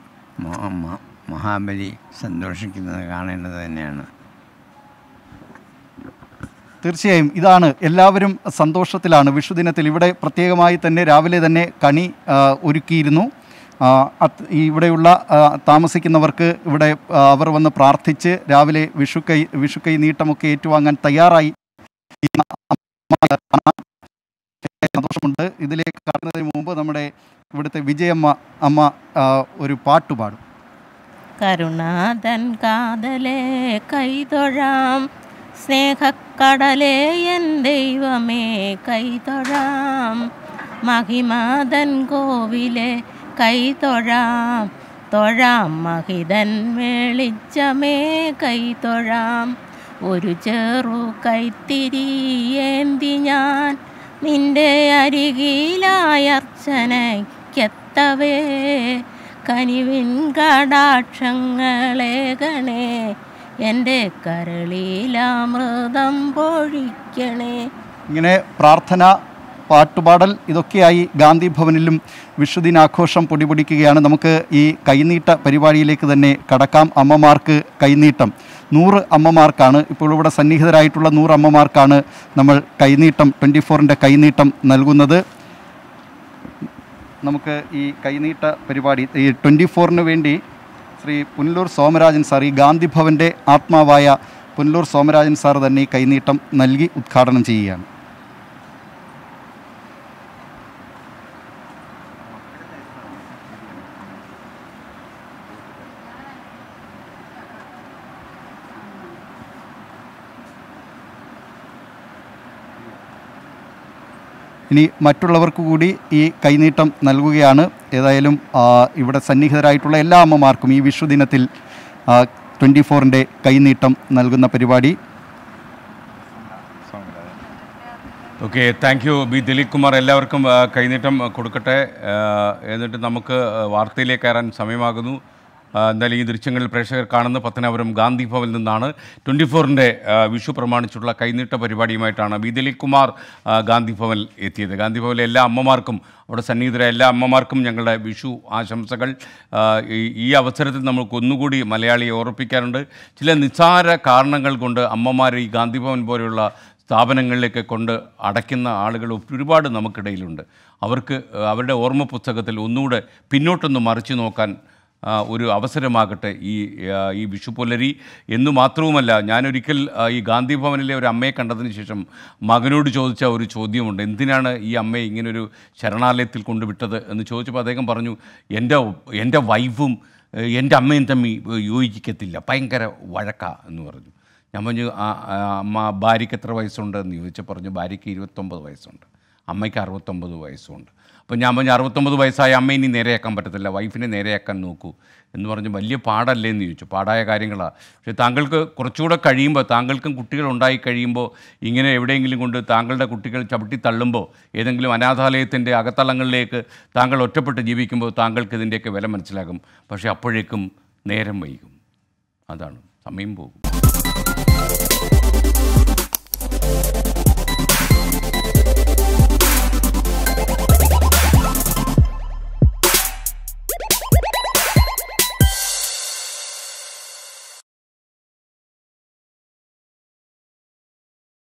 മഹാബലി സന്തോഷിക്കുന്നത് കാണേണ്ടത് തന്നെയാണ് തീർച്ചയായും ഇതാണ് എല്ലാവരും സന്തോഷത്തിലാണ് വിഷുദിനത്തിൽ ഇവിടെ പ്രത്യേകമായി തന്നെ രാവിലെ തന്നെ കണി ഒരുക്കിയിരുന്നു ഇവിടെയുള്ള താമസിക്കുന്നവർക്ക് ഇവിടെ അവർ വന്ന് പ്രാർത്ഥിച്ച് രാവിലെ വിഷുക്കൈ വിഷുക്കൈ നീട്ടമൊക്കെ ഏറ്റുവാങ്ങാൻ തയ്യാറായി സന്തോഷമുണ്ട് ഇതിലേക്ക് കടന്നതിന് മുമ്പ് നമ്മുടെ ഇവിടുത്തെ വിജയമ്മ അമ്മ ഒരു പാട്ടുപാടും കരുണാതൻ കാതലേ കൈതൊഴാം സ്നേഹക്കടലേ എൻ ദൈവമേ കൈതൊഴാം മഹിമാതൻ കോവിലെ കൈതൊഴാം തൊഴാം മഹിതൻ വെളിച്ചമേ കൈതൊഴാം ഒരു ചെറു കൈത്തിരിയേന്തി ഞാൻ നിന്റെ അരികിലായർച്ചനയ്ക്കെത്തവേ കനിവിൻ കടാക്ഷങ്ങളേകണേ എൻ്റെ കരളിലാമൃതം പൊഴിക്കണേ ഇങ്ങനെ പ്രാർത്ഥന പാട്ടുപാടൽ ഇതൊക്കെയായി ഗാന്ധി ഭവനിലും വിഷുദിനാഘോഷം പൊടിപൊടിക്കുകയാണ് നമുക്ക് ഈ കൈനീട്ട പരിപാടിയിലേക്ക് തന്നെ കടക്കാം അമ്മമാർക്ക് കൈനീട്ടം നൂറ് അമ്മമാർക്കാണ് ഇപ്പോൾ ഇവിടെ സന്നിഹിതരായിട്ടുള്ള നൂറ് അമ്മമാർക്കാണ് നമ്മൾ കൈനീട്ടം ട്വൻറ്റി ഫോറിൻ്റെ കൈനീട്ടം നൽകുന്നത് നമുക്ക് ഈ കൈനീട്ട പരിപാടി ഈ ട്വൻറ്റി ഫോറിന് വേണ്ടി ശ്രീ പുനലൂർ സോമരാജൻ സാർ ഈ ഗാന്ധി ഭവൻ്റെ ആത്മാവായ പുനലൂർ സോമരാജൻ സാർ തന്നെ ഈ കൈനീട്ടം നൽകി ഉദ്ഘാടനം ചെയ്യുകയാണ് ഇനി മറ്റുള്ളവർക്ക് കൂടി ഈ കൈനീട്ടം നൽകുകയാണ് ഏതായാലും ഇവിടെ സന്നിഹിതരായിട്ടുള്ള എല്ലാ അമ്മമാർക്കും ഈ വിഷുദിനത്തിൽ ട്വൻറ്റി ഫോറിൻ്റെ കൈനീട്ടം നൽകുന്ന പരിപാടി okay thank you B Dileep Kumar എല്ലാവർക്കും കൈനീട്ടം കൊടുക്കട്ടെ എന്നിട്ട് നമുക്ക് വാർത്തയിലേക്ക് കയറാൻ സമയമാകുന്നു എന്തായാലും ഈ ദൃശ്യങ്ങളിൽ പ്രേക്ഷകർ കാണുന്ന പത്തനാപുരം ഗാന്ധി ഭവനിൽ നിന്നാണ് ട്വൻറ്റി ഫോറിൻ്റെ വിഷു പ്രമാണിച്ചുള്ള കൈനീട്ട പരിപാടിയുമായിട്ടാണ് ബി ദിലീപ്കുമാർ ഗാന്ധി ഭവൻ എത്തിയത് ഗാന്ധി ഭവനിലെ എല്ലാ അമ്മമാർക്കും അവിടെ സന്നിഹിതരായ എല്ലാ അമ്മമാർക്കും ഞങ്ങളുടെ വിഷു ആശംസകൾ ഈ അവസരത്തിൽ നമുക്ക് ഒന്നുകൂടി മലയാളിയെ ഓർപ്പിക്കാറുണ്ട് ചില നിസ്സാര കാരണങ്ങൾ കൊണ്ട് അമ്മമാർ ഈ ഗാന്ധി ഭവൻ പോലെയുള്ള സ്ഥാപനങ്ങളിലേക്ക് കൊണ്ട് അടയ്ക്കുന്ന ആളുകൾ ഒരുപാട് നമുക്കിടയിലുണ്ട് അവർക്ക് അവരുടെ ഓർമ്മ പുസ്തകത്തിൽ ഒന്നുകൂടെ പിന്നോട്ടൊന്ന് മറിച്ചു നോക്കാൻ ഒരു അവസരമാകട്ടെ ഈ ഈ വിഷുപുലരി എന്നു മാത്രവുമല്ല ഞാനൊരിക്കൽ ഈ ഗാന്ധി ഭവനിലെ ഒരു അമ്മയെ കണ്ടതിന് ശേഷം മകനോട് ചോദിച്ച ഒരു ചോദ്യമുണ്ട് എന്തിനാണ് ഈ അമ്മയെ ഇങ്ങനൊരു ശരണാലയത്തിൽ കൊണ്ടുവിട്ടത് എന്ന് ചോദിച്ചപ്പോൾ അദ്ദേഹം പറഞ്ഞു എൻ്റെ എൻ്റെ വൈഫും എൻ്റെ അമ്മയും തമ്മി യോജിക്കത്തില്ല ഭയങ്കര വഴക്ക എന്ന് പറഞ്ഞു ഞാൻ പറഞ്ഞു അമ്മ ഭാര്യയ്ക്ക് എത്ര വയസ്സുണ്ട് എന്ന് ചോദിച്ചാൽ പറഞ്ഞു ഭാര്യയ്ക്ക് ഇരുപത്തൊമ്പത് വയസ്സുണ്ട് അമ്മയ്ക്ക് അറുപത്തൊമ്പത് വയസ്സുണ്ട് അപ്പം ഞാൻ പറഞ്ഞു അറുപത്തൊമ്പത് വയസ്സായ അമ്മയിനി നേരെയാക്കാൻ പറ്റത്തില്ല വൈഫിനെ നേരെയാക്കാൻ നോക്കൂ എന്ന് പറഞ്ഞ് വലിയ പാടല്ലേ എന്ന് ചോദിച്ചു പാടായ കാര്യങ്ങളാണ് പക്ഷേ താങ്കൾക്ക് കുറച്ചുകൂടെ കഴിയുമ്പോൾ താങ്കൾക്കും കുട്ടികൾ ഉണ്ടായി കഴിയുമ്പോൾ ഇങ്ങനെ എവിടെയെങ്കിലും കൊണ്ട് താങ്കളുടെ കുട്ടികൾ ചവിട്ടി തള്ളുമ്പോൾ ഏതെങ്കിലും അനാഥാലയത്തിൻ്റെ അകത്തളങ്ങളിലേക്ക് താങ്കൾ ഒറ്റപ്പെട്ട് ജീവിക്കുമ്പോൾ താങ്കൾക്ക് ഇതിൻ്റെയൊക്കെ വില മനസ്സിലാകും പക്ഷേ അപ്പോഴേക്കും നേരം വൈകും അതാണ് സമയം പോകും